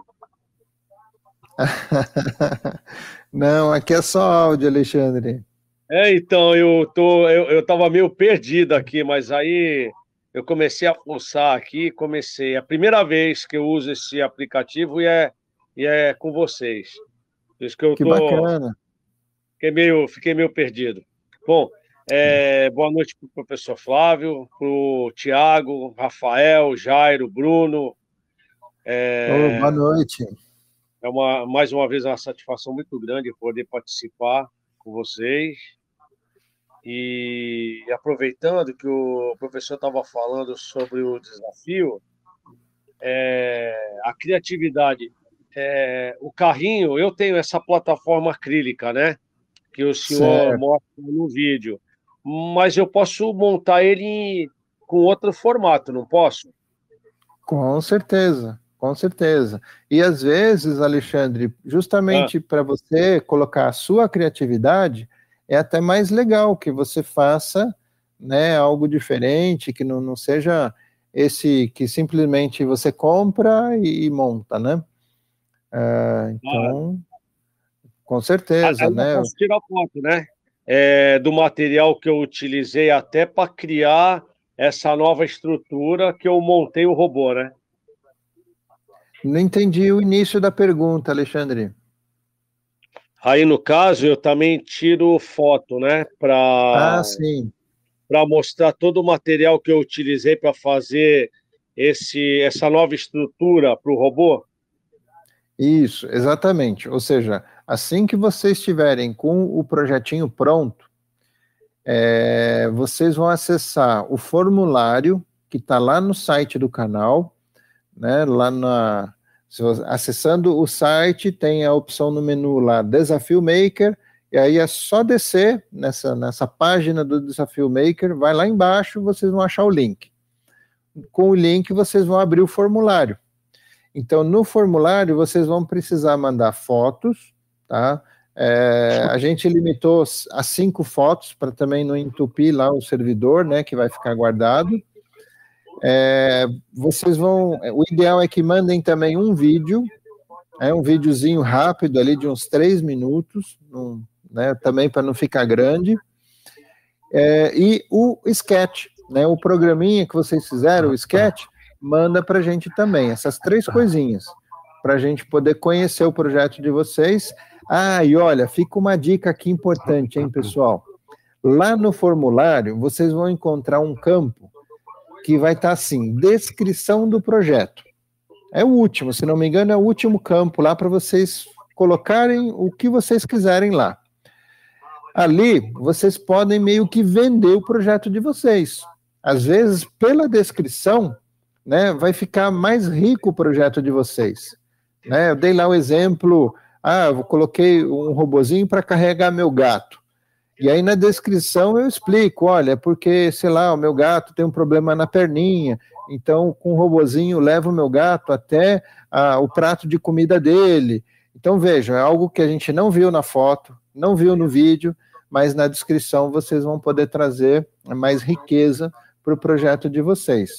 *laughs* Não, aqui é só áudio, Alexandre. É, então, eu, tô, eu, eu tava meio perdido aqui, mas aí eu comecei a pulsar aqui, comecei. É a primeira vez que eu uso esse aplicativo e é, e é com vocês. Por isso que eu que tô, bacana. Fiquei meio, fiquei meio perdido. Bom, é, boa noite para o professor Flávio, para o Tiago, Rafael, Jairo, Bruno. É, oh, boa noite. É uma, mais uma vez uma satisfação muito grande poder participar com vocês. E aproveitando que o professor estava falando sobre o desafio, é, a criatividade, é, o carrinho, eu tenho essa plataforma acrílica, né? Que o senhor certo. mostra no vídeo. Mas eu posso montar ele em, com outro formato, não posso? Com certeza, com certeza. E às vezes, Alexandre, justamente ah. para você colocar a sua criatividade, é até mais legal que você faça né, algo diferente, que não, não seja esse que simplesmente você compra e, e monta, né? Ah, então, com certeza, né? Eu posso tirar foto, né? É, do material que eu utilizei até para criar essa nova estrutura que eu montei o robô, né? Não entendi o início da pergunta, Alexandre. Aí, no caso, eu também tiro foto, né? Pra, ah, sim. Para mostrar todo o material que eu utilizei para fazer esse, essa nova estrutura para o robô? Isso, exatamente. Ou seja, assim que vocês estiverem com o projetinho pronto, é, vocês vão acessar o formulário que está lá no site do canal, né, lá na, você, acessando o site, tem a opção no menu lá, Desafio Maker, e aí é só descer nessa, nessa página do Desafio Maker, vai lá embaixo, vocês vão achar o link. Com o link, vocês vão abrir o formulário. Então, no formulário, vocês vão precisar mandar fotos, tá? É, a gente limitou a cinco fotos para também não entupir lá o servidor, né, que vai ficar guardado. É, vocês vão. O ideal é que mandem também um vídeo, é um videozinho rápido ali de uns três minutos, um, né, também para não ficar grande. É, e o sketch, né, o programinha que vocês fizeram, o sketch, manda para a gente também, essas três coisinhas, para a gente poder conhecer o projeto de vocês. Ah, e olha, fica uma dica aqui importante, hein, pessoal? Lá no formulário, vocês vão encontrar um campo que vai estar tá assim: descrição do projeto. É o último, se não me engano, é o último campo lá para vocês colocarem o que vocês quiserem lá. Ali, vocês podem meio que vender o projeto de vocês. Às vezes, pela descrição, né, vai ficar mais rico o projeto de vocês. Né? Eu dei lá o exemplo, ah, eu coloquei um robozinho para carregar meu gato. E aí na descrição eu explico, olha, é porque, sei lá, o meu gato tem um problema na perninha, então com o um robozinho leva o meu gato até o prato de comida dele. Então veja, é algo que a gente não viu na foto, não viu no vídeo, mas na descrição vocês vão poder trazer mais riqueza para o projeto de vocês.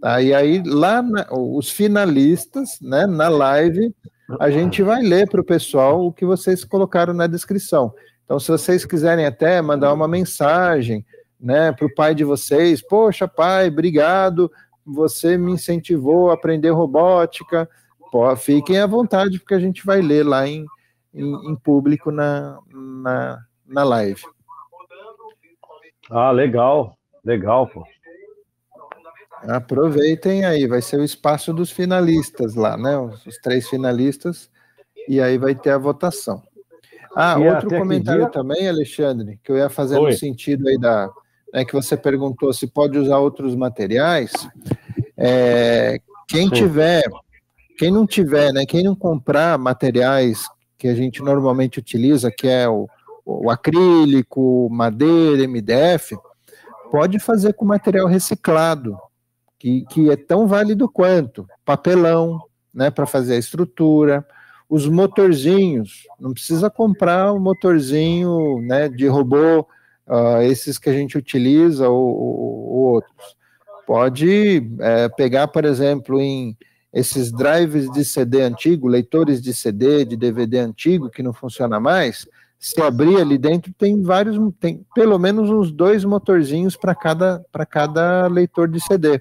Tá? E aí lá na, os finalistas, né, na live, a gente vai ler para o pessoal o que vocês colocaram na descrição. Então, se vocês quiserem até mandar uma mensagem né, para o pai de vocês, poxa, pai, obrigado, você me incentivou a aprender robótica. Pô, fiquem à vontade, porque a gente vai ler lá em, em, em público na, na, na live. Ah, legal, legal, pô. Aproveitem aí, vai ser o espaço dos finalistas lá, né? Os, os três finalistas, e aí vai ter a votação. Ah, e outro comentário dia... também, Alexandre, que eu ia fazer Oi. no sentido aí da. Né, que você perguntou se pode usar outros materiais. É, quem tiver, quem não tiver, né, quem não comprar materiais que a gente normalmente utiliza, que é o, o acrílico, madeira, MDF, pode fazer com material reciclado, que, que é tão válido quanto papelão, né, para fazer a estrutura os motorzinhos. Não precisa comprar um motorzinho né, de robô, uh, esses que a gente utiliza ou, ou, outros. Pode é, pegar, por exemplo, em esses drives de CD antigo, leitores de CD, de DVD antigo, que não funciona mais, se abrir ali dentro, tem vários, tem pelo menos uns dois motorzinhos para cada, cada leitor de CD.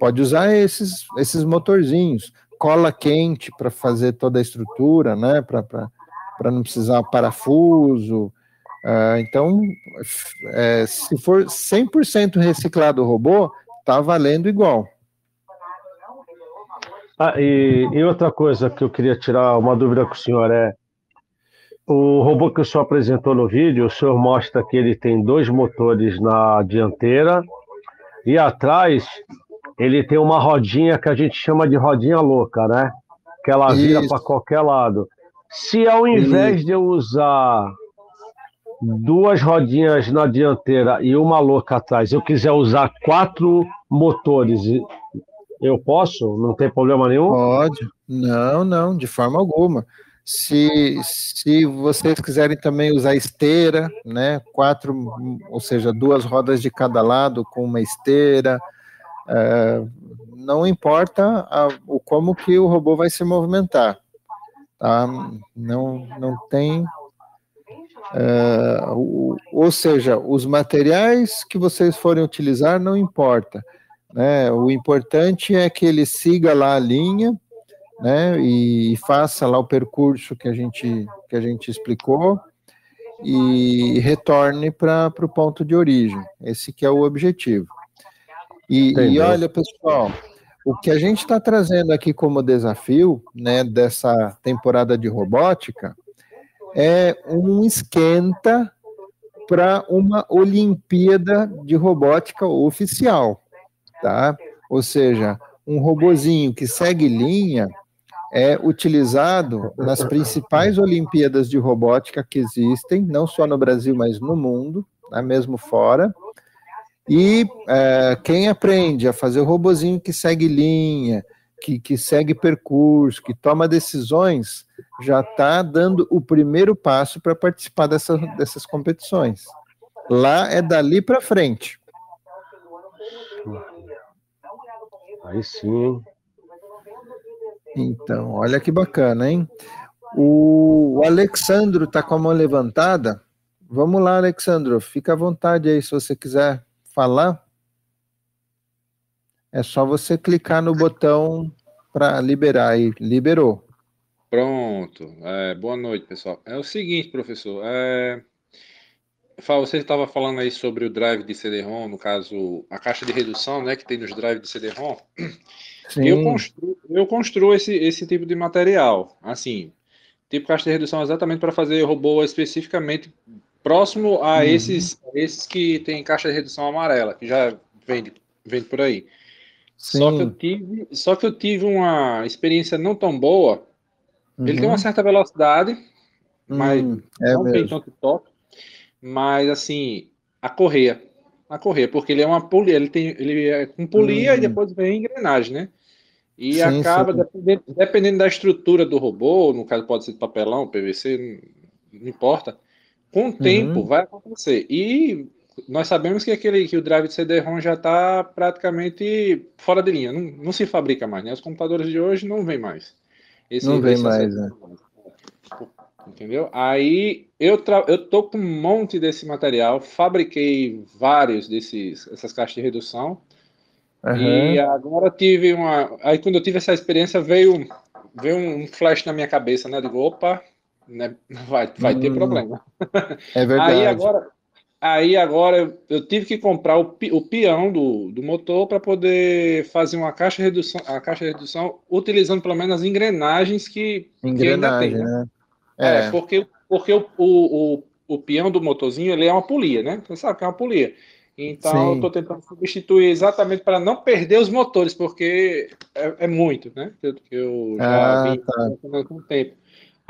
Pode usar esses, esses motorzinhos cola quente para fazer toda a estrutura, né? Para não precisar parafuso. Uh, então, é, se for 100% reciclado o robô, está valendo igual. Ah, e, e, outra coisa que eu queria tirar uma dúvida com o senhor é o robô que o senhor apresentou no vídeo, o senhor mostra que ele tem dois motores na dianteira e atrás ele tem uma rodinha que a gente chama de rodinha louca, né? Que ela vira para qualquer lado. Se ao invés Isso. de eu usar duas rodinhas na dianteira e uma louca atrás, eu quiser usar quatro motores, eu posso? Não tem problema nenhum? Pode. Não, não, de forma alguma. Se, se vocês quiserem também usar esteira, né? Quatro, ou seja, duas rodas de cada lado com uma esteira é, não importa a, o como que o robô vai se movimentar, tá? Não, não tem. É, ou seja, os materiais que vocês forem utilizar não importa, né? O importante é que ele siga lá a linha, né? E, e faça lá o percurso que a gente que a gente explicou e retorne para o ponto de origem. Esse que é o objetivo. E, e olha, pessoal, o que a gente está trazendo aqui como desafio né, dessa temporada de robótica é um esquenta para uma Olimpíada de Robótica oficial, tá? Ou seja, um robozinho que segue linha é utilizado nas principais Olimpíadas de Robótica que existem, não só no Brasil, mas no mundo, né, mesmo fora, e é, quem aprende a fazer o robozinho que segue linha, que, que segue percurso, que toma decisões, já está dando o primeiro passo para participar dessa, dessas competições. Lá é dali para frente. Aí sim. Então, olha que bacana, hein? O, o Alexandro está com a mão levantada. Vamos lá, Alexandro. Fica à vontade aí se você quiser falar, é só você clicar no botão para liberar e liberou. Pronto. É, boa noite, pessoal. É o seguinte, professor. É... Você estava falando aí sobre o drive de CD-ROM, no caso, a caixa de redução né, que tem nos drives de CD-ROM. Eu construo, eu construo esse, esse tipo de material, assim, tipo caixa de redução exatamente para fazer robô especificamente Próximo a uhum. esses, esses que tem caixa de redução amarela, que já vende, vende por aí. Sim. Só que, eu tive, só que eu tive uma experiência não tão boa. Uhum. Ele tem uma uhum. certa velocidade, hum, mas é não mesmo. tem tanto toque. Mas assim, a correia. A correia, porque ele é uma polia, ele tem. Ele é com polia e uhum. depois vem engrenagem, né? E sim, acaba, sim. Dependendo, dependendo, da estrutura do robô, no caso pode ser de papelão, PVC, não, não importa com o uhum. tempo uhum. vai acontecer. E nós sabemos que aquele que o drive de CD-ROM já está praticamente fora de linha, não, não se fabrica mais, né? Os computadores de hoje não vêm mais. Esse, não vem mais, né? Entendeu? Aí eu, tra... eu tô com um monte desse material, fabriquei vários desses essas caixas de redução. Uhum. E agora tive uma. Aí quando eu tive essa experiência, veio, veio um flash na minha cabeça, né? de digo, opa, né? *laughs* Vai, vai hum, ter problema. É *laughs* verdade. Aí agora, aí agora eu tive que comprar o, o peão do, do motor para poder fazer uma caixa redução, a caixa de redução utilizando pelo menos as engrenagens que, Engrenagem, que ainda tem. Né? né? É. é. porque, porque o, o, o, o peão do motorzinho ele é uma polia, né? Você sabe que é uma polia. Então, Sim. eu estou tentando substituir exatamente para não perder os motores, porque é, é muito, né? Eu, eu já ah, vi tá. com o tempo.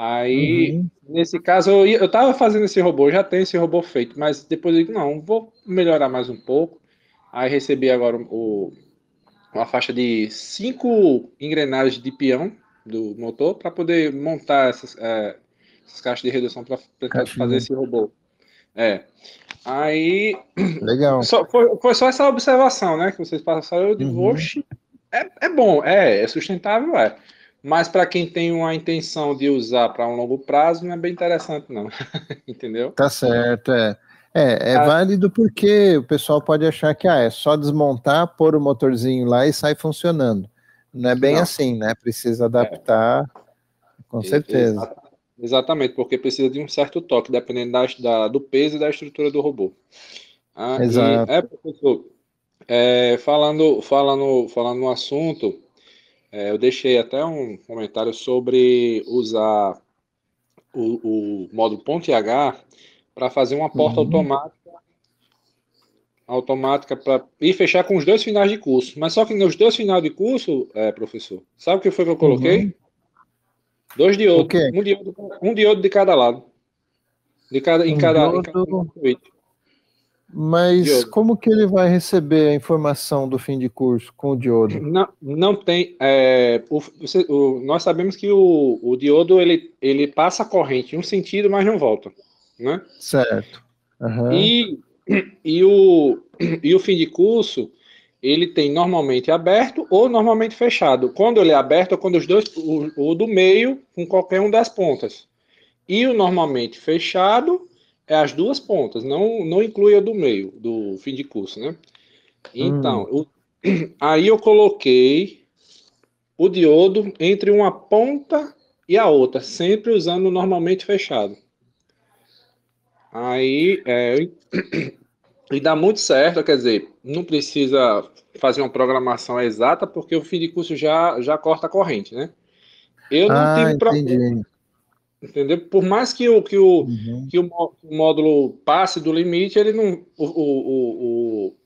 Aí, uhum. nesse caso, eu, eu tava fazendo esse robô, já tenho esse robô feito, mas depois eu digo, não, vou melhorar mais um pouco. Aí recebi agora o, uma faixa de cinco engrenagens de peão do motor para poder montar essas, é, essas, caixas de redução para fazer esse robô. É. Aí. Legal. Só, foi, foi, só essa observação, né? Que vocês passaram. Eu digo, uhum. oxe, é, é bom, é, é sustentável, é. Mas para quem tem uma intenção de usar para um longo prazo, não é bem interessante, não. *laughs* Entendeu? Tá certo, é. É, é ah. válido porque o pessoal pode achar que ah, é só desmontar, pôr o motorzinho lá e sai funcionando. Não é bem não. assim, né? Precisa é. adaptar, é. com certeza. Exatamente, porque precisa de um certo toque, dependendo da, da do peso e da estrutura do robô. Ah, Exato. E, é, professor, é, falando, falando, falando no assunto, é, eu deixei até um comentário sobre usar o, o módulo .h para fazer uma porta uhum. automática automática para e fechar com os dois finais de curso. Mas só que nos dois finais de curso, é, professor, sabe o que foi que eu coloquei? Uhum. Dois diodos, um diodo, um diodo de cada lado. De cada, um em cada, diodo, cada, em cada mas diodo. como que ele vai receber a informação do fim de curso com o diodo? Não, não tem. É, o, o, nós sabemos que o, o, diodo ele, ele passa a corrente em um sentido, mas não volta. Né? Certo. Uhum. E, e, o, e o fim de curso ele tem normalmente aberto ou normalmente fechado. Quando ele é aberto, é quando os dois, o, o do meio com qualquer um das pontas. E o normalmente fechado é as duas pontas, não, não inclui a do meio, do fim de curso, né? Então, hum. *clears throat* aí eu coloquei o diodo entre uma ponta e a outra, sempre usando normalmente fechado. Aí, é, *clears throat* e dá muito certo, quer dizer, não precisa fazer uma programação exata, porque o fim de curso já, já corta a corrente, né? Eu não ah, tive problema. Entendeu? Por mais que o, que o, uhum. que o módulo passe do limite, ele não. O, o, o,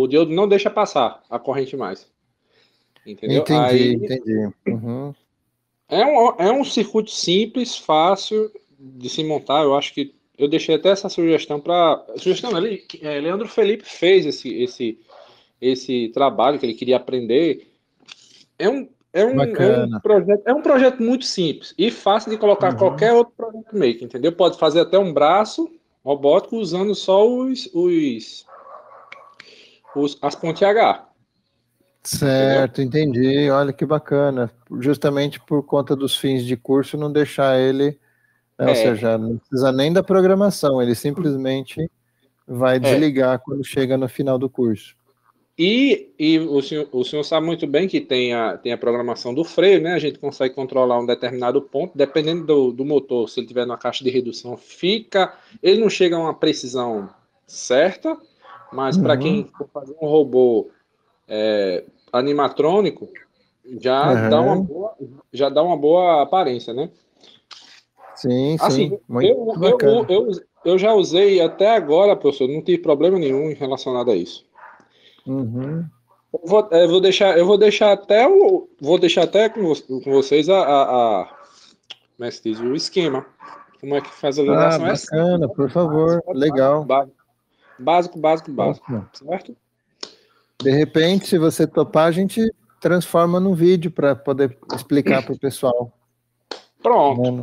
o, diodo não deixa passar a corrente mais. Entendeu? Entendi, Aí, entendi. Uhum. É, um, é um circuito simples, fácil de se montar. Eu acho que eu deixei até essa sugestão para. Sugestão, ele, é, Leandro Felipe fez esse, esse, esse trabalho que ele queria aprender. É um, é um, é um, projeto, é um projeto muito simples e fácil de colocar uhum. qualquer outro projeto maker, entendeu? Pode fazer até um braço robótico usando só os, os, os as pontes H. Certo, entendeu? entendi. Olha que bacana. Justamente por conta dos fins de curso, não deixar ele, né? é. ou seja, não precisa nem da programação, ele simplesmente vai é. desligar quando chega no final do curso. E, e o, senhor, o, senhor, sabe muito bem que tem a, tem a programação do freio, né? A gente consegue controlar um determinado ponto, dependendo do, do motor, se ele tiver numa caixa de redução, fica. Ele não chega a uma precisão certa, mas uhum. para quem for fazer um robô é, animatrônico, já, uhum. dá uma uhum. boa, já dá uma boa aparência, né? Sim, assim, sim. Muito eu, eu, eu, eu, já usei até agora, professor, não tive problema nenhum relacionado a isso. Uhum. Eu, vou, é, eu vou, deixar, eu vou deixar até o, vou deixar até com, com vocês a, a, a como é que diz, o esquema, como é que faz a ah, ligação. Ah, bacana, por favor, básico, legal. Básico, básico, básico, certo? De repente, se você topar, a gente transforma num vídeo para poder explicar para o pessoal. Pronto. Mano.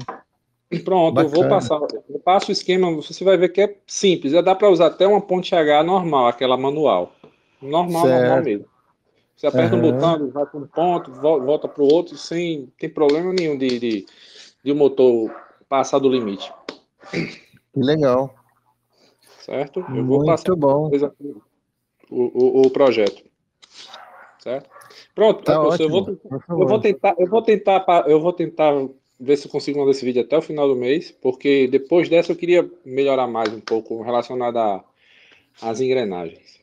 Né? Pronto, Bacana. eu vou passar. Eu passo o esquema, você vai ver que é simples. Já dá para usar até uma ponte H normal, aquela manual. Normal, certo. normal mesmo. Você aperta uhum. um botão, vai para um ponto, volta para o outro, sem ter problema nenhum de, de, de o motor passar do limite. Legal. Certo? Eu Muito passar bom. o, o, o, projeto. Certo? Pronto, tá eu, vou, eu vou tentar, eu vou tentar, eu vou tentar ver se eu consigo mandar esse vídeo até o final do mês, porque depois dessa eu queria melhorar mais um pouco relacionado às engrenagens.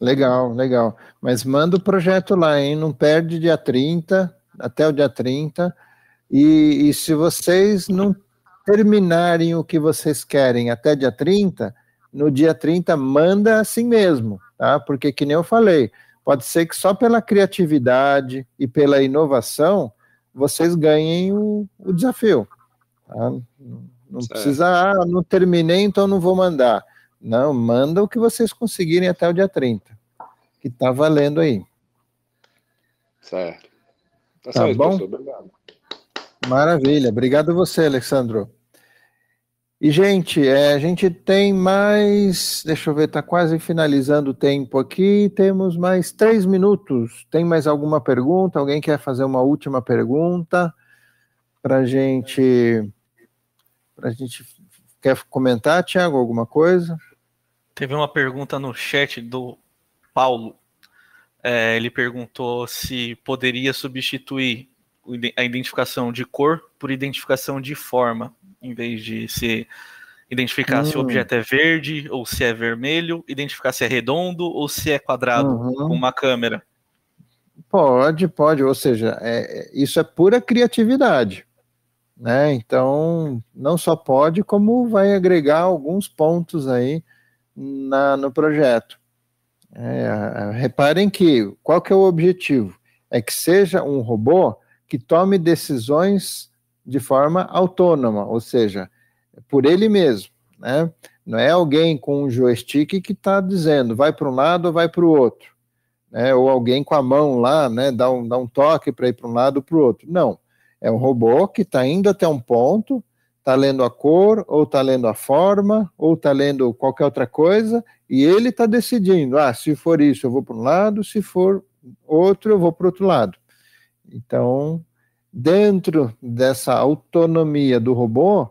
Legal, legal. Mas manda o projeto lá, hein? Não perde dia 30, até o dia 30. E, e se vocês não terminarem o que vocês querem até dia 30, no dia 30 manda assim mesmo, tá? Porque que nem eu falei, pode ser que só pela criatividade e pela inovação vocês ganhem o, o desafio. Tá? Não certo. precisa, ah, não terminei, então não vou mandar. Não, manda o que vocês conseguirem até o dia 30, que está valendo aí. Certo. Tá, tá certo, bom? Obrigado. Maravilha. Obrigado você, Alexandro. E, gente, é, a gente tem mais. Deixa eu ver, está quase finalizando o tempo aqui. Temos mais três minutos. Tem mais alguma pergunta? Alguém quer fazer uma última pergunta para gente, a gente. Quer comentar, Tiago, alguma coisa? Teve uma pergunta no chat do Paulo. É, ele perguntou se poderia substituir a identificação de cor por identificação de forma, em vez de se identificar hum. se o hum. objeto é verde ou se é vermelho, identificar se é redondo ou se é quadrado uhum. com uma câmera. Pode, pode, ou seja, é, é isso é pura criatividade. Né? Então, não só pode, como vai agregar alguns pontos aí na, no projeto. É, reparem que qual que é o objetivo? É que seja um robô que tome decisões de forma autônoma, ou seja, por ele mesmo. Né? Não é alguém com um joystick que está dizendo vai para um lado ou vai para o outro. Né? Ou alguém com a mão lá, né? dá, um, dá um toque para ir para um lado ou para o outro. Não. É um robô que está indo até um ponto, está lendo a cor, ou está lendo a forma, ou está lendo qualquer outra coisa, e ele está decidindo: ah, se for isso eu vou para um lado, se for outro eu vou para outro lado. Então, dentro dessa autonomia do robô,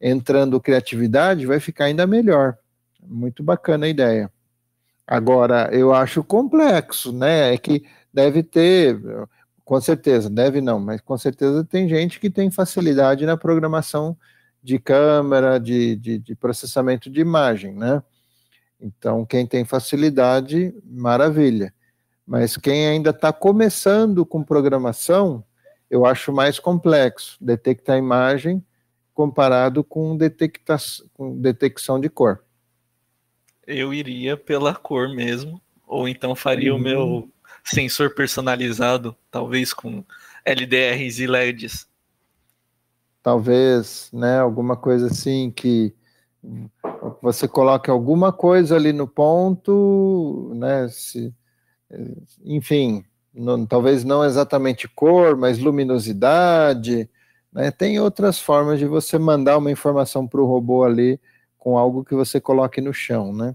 entrando criatividade, vai ficar ainda melhor. Muito bacana a ideia. Agora, eu acho complexo, né? É que deve ter, com certeza, deve não, mas com certeza tem gente que tem facilidade na programação de câmera, de, de, de processamento de imagem, né? Então, quem tem facilidade, maravilha. Mas quem ainda está começando com programação, eu acho mais complexo detectar imagem comparado com, detecta com detecção de cor. Eu iria pela cor mesmo, ou então faria uhum. o meu sensor personalizado, talvez com LDRs e LEDs, talvez, né, alguma coisa assim que você coloque alguma coisa ali no ponto, né, se, enfim, não, talvez não exatamente cor, mas luminosidade, né, tem outras formas de você mandar uma informação para o robô ali com algo que você coloque no chão, né.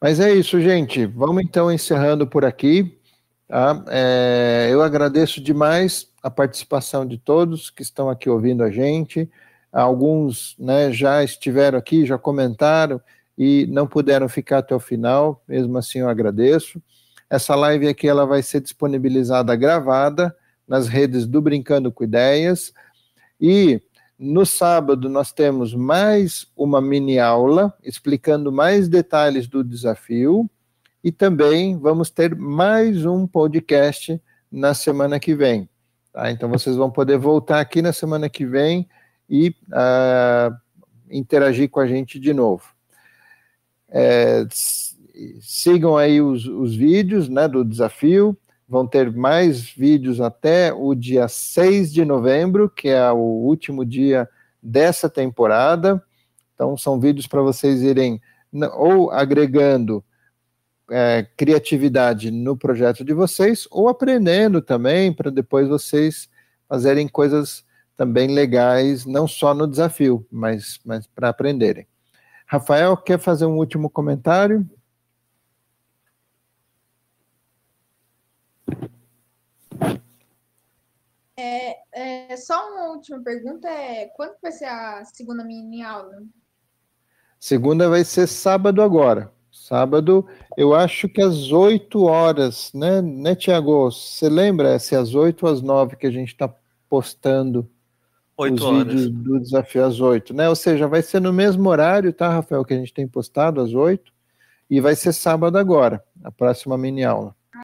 Mas é isso, gente. Vamos então encerrando por aqui. Tá? É, eu agradeço demais a participação de todos que estão aqui ouvindo a gente. Alguns né, já estiveram aqui, já comentaram e não puderam ficar até o final. Mesmo assim, eu agradeço. Essa live aqui ela vai ser disponibilizada gravada nas redes do Brincando com Ideias. E no sábado nós temos mais uma mini aula explicando mais detalhes do desafio. E também vamos ter mais um podcast na semana que vem. Tá? Então vocês vão poder voltar aqui na semana que vem e uh, interagir com a gente de novo. É, sigam aí os, os vídeos né, do desafio. Vão ter mais vídeos até o dia 6 de novembro, que é o último dia dessa temporada. Então, são vídeos para vocês irem ou agregando é, criatividade no projeto de vocês ou aprendendo também para depois vocês fazerem coisas também legais, não só no desafio, mas, mas para aprenderem. Rafael, quer fazer um último comentário? É, é, só uma última pergunta é quando vai ser a segunda mini aula? Segunda vai ser sábado agora. Sábado, eu acho que às 8 horas, né, né Tiago? Você lembra se às 8 ou às 9 que a gente está postando 8 os horas. vídeos do desafio às 8, né? Ou seja, vai ser no mesmo horário, tá, Rafael, que a gente tem postado às 8, e vai ser sábado agora, a próxima mini aula.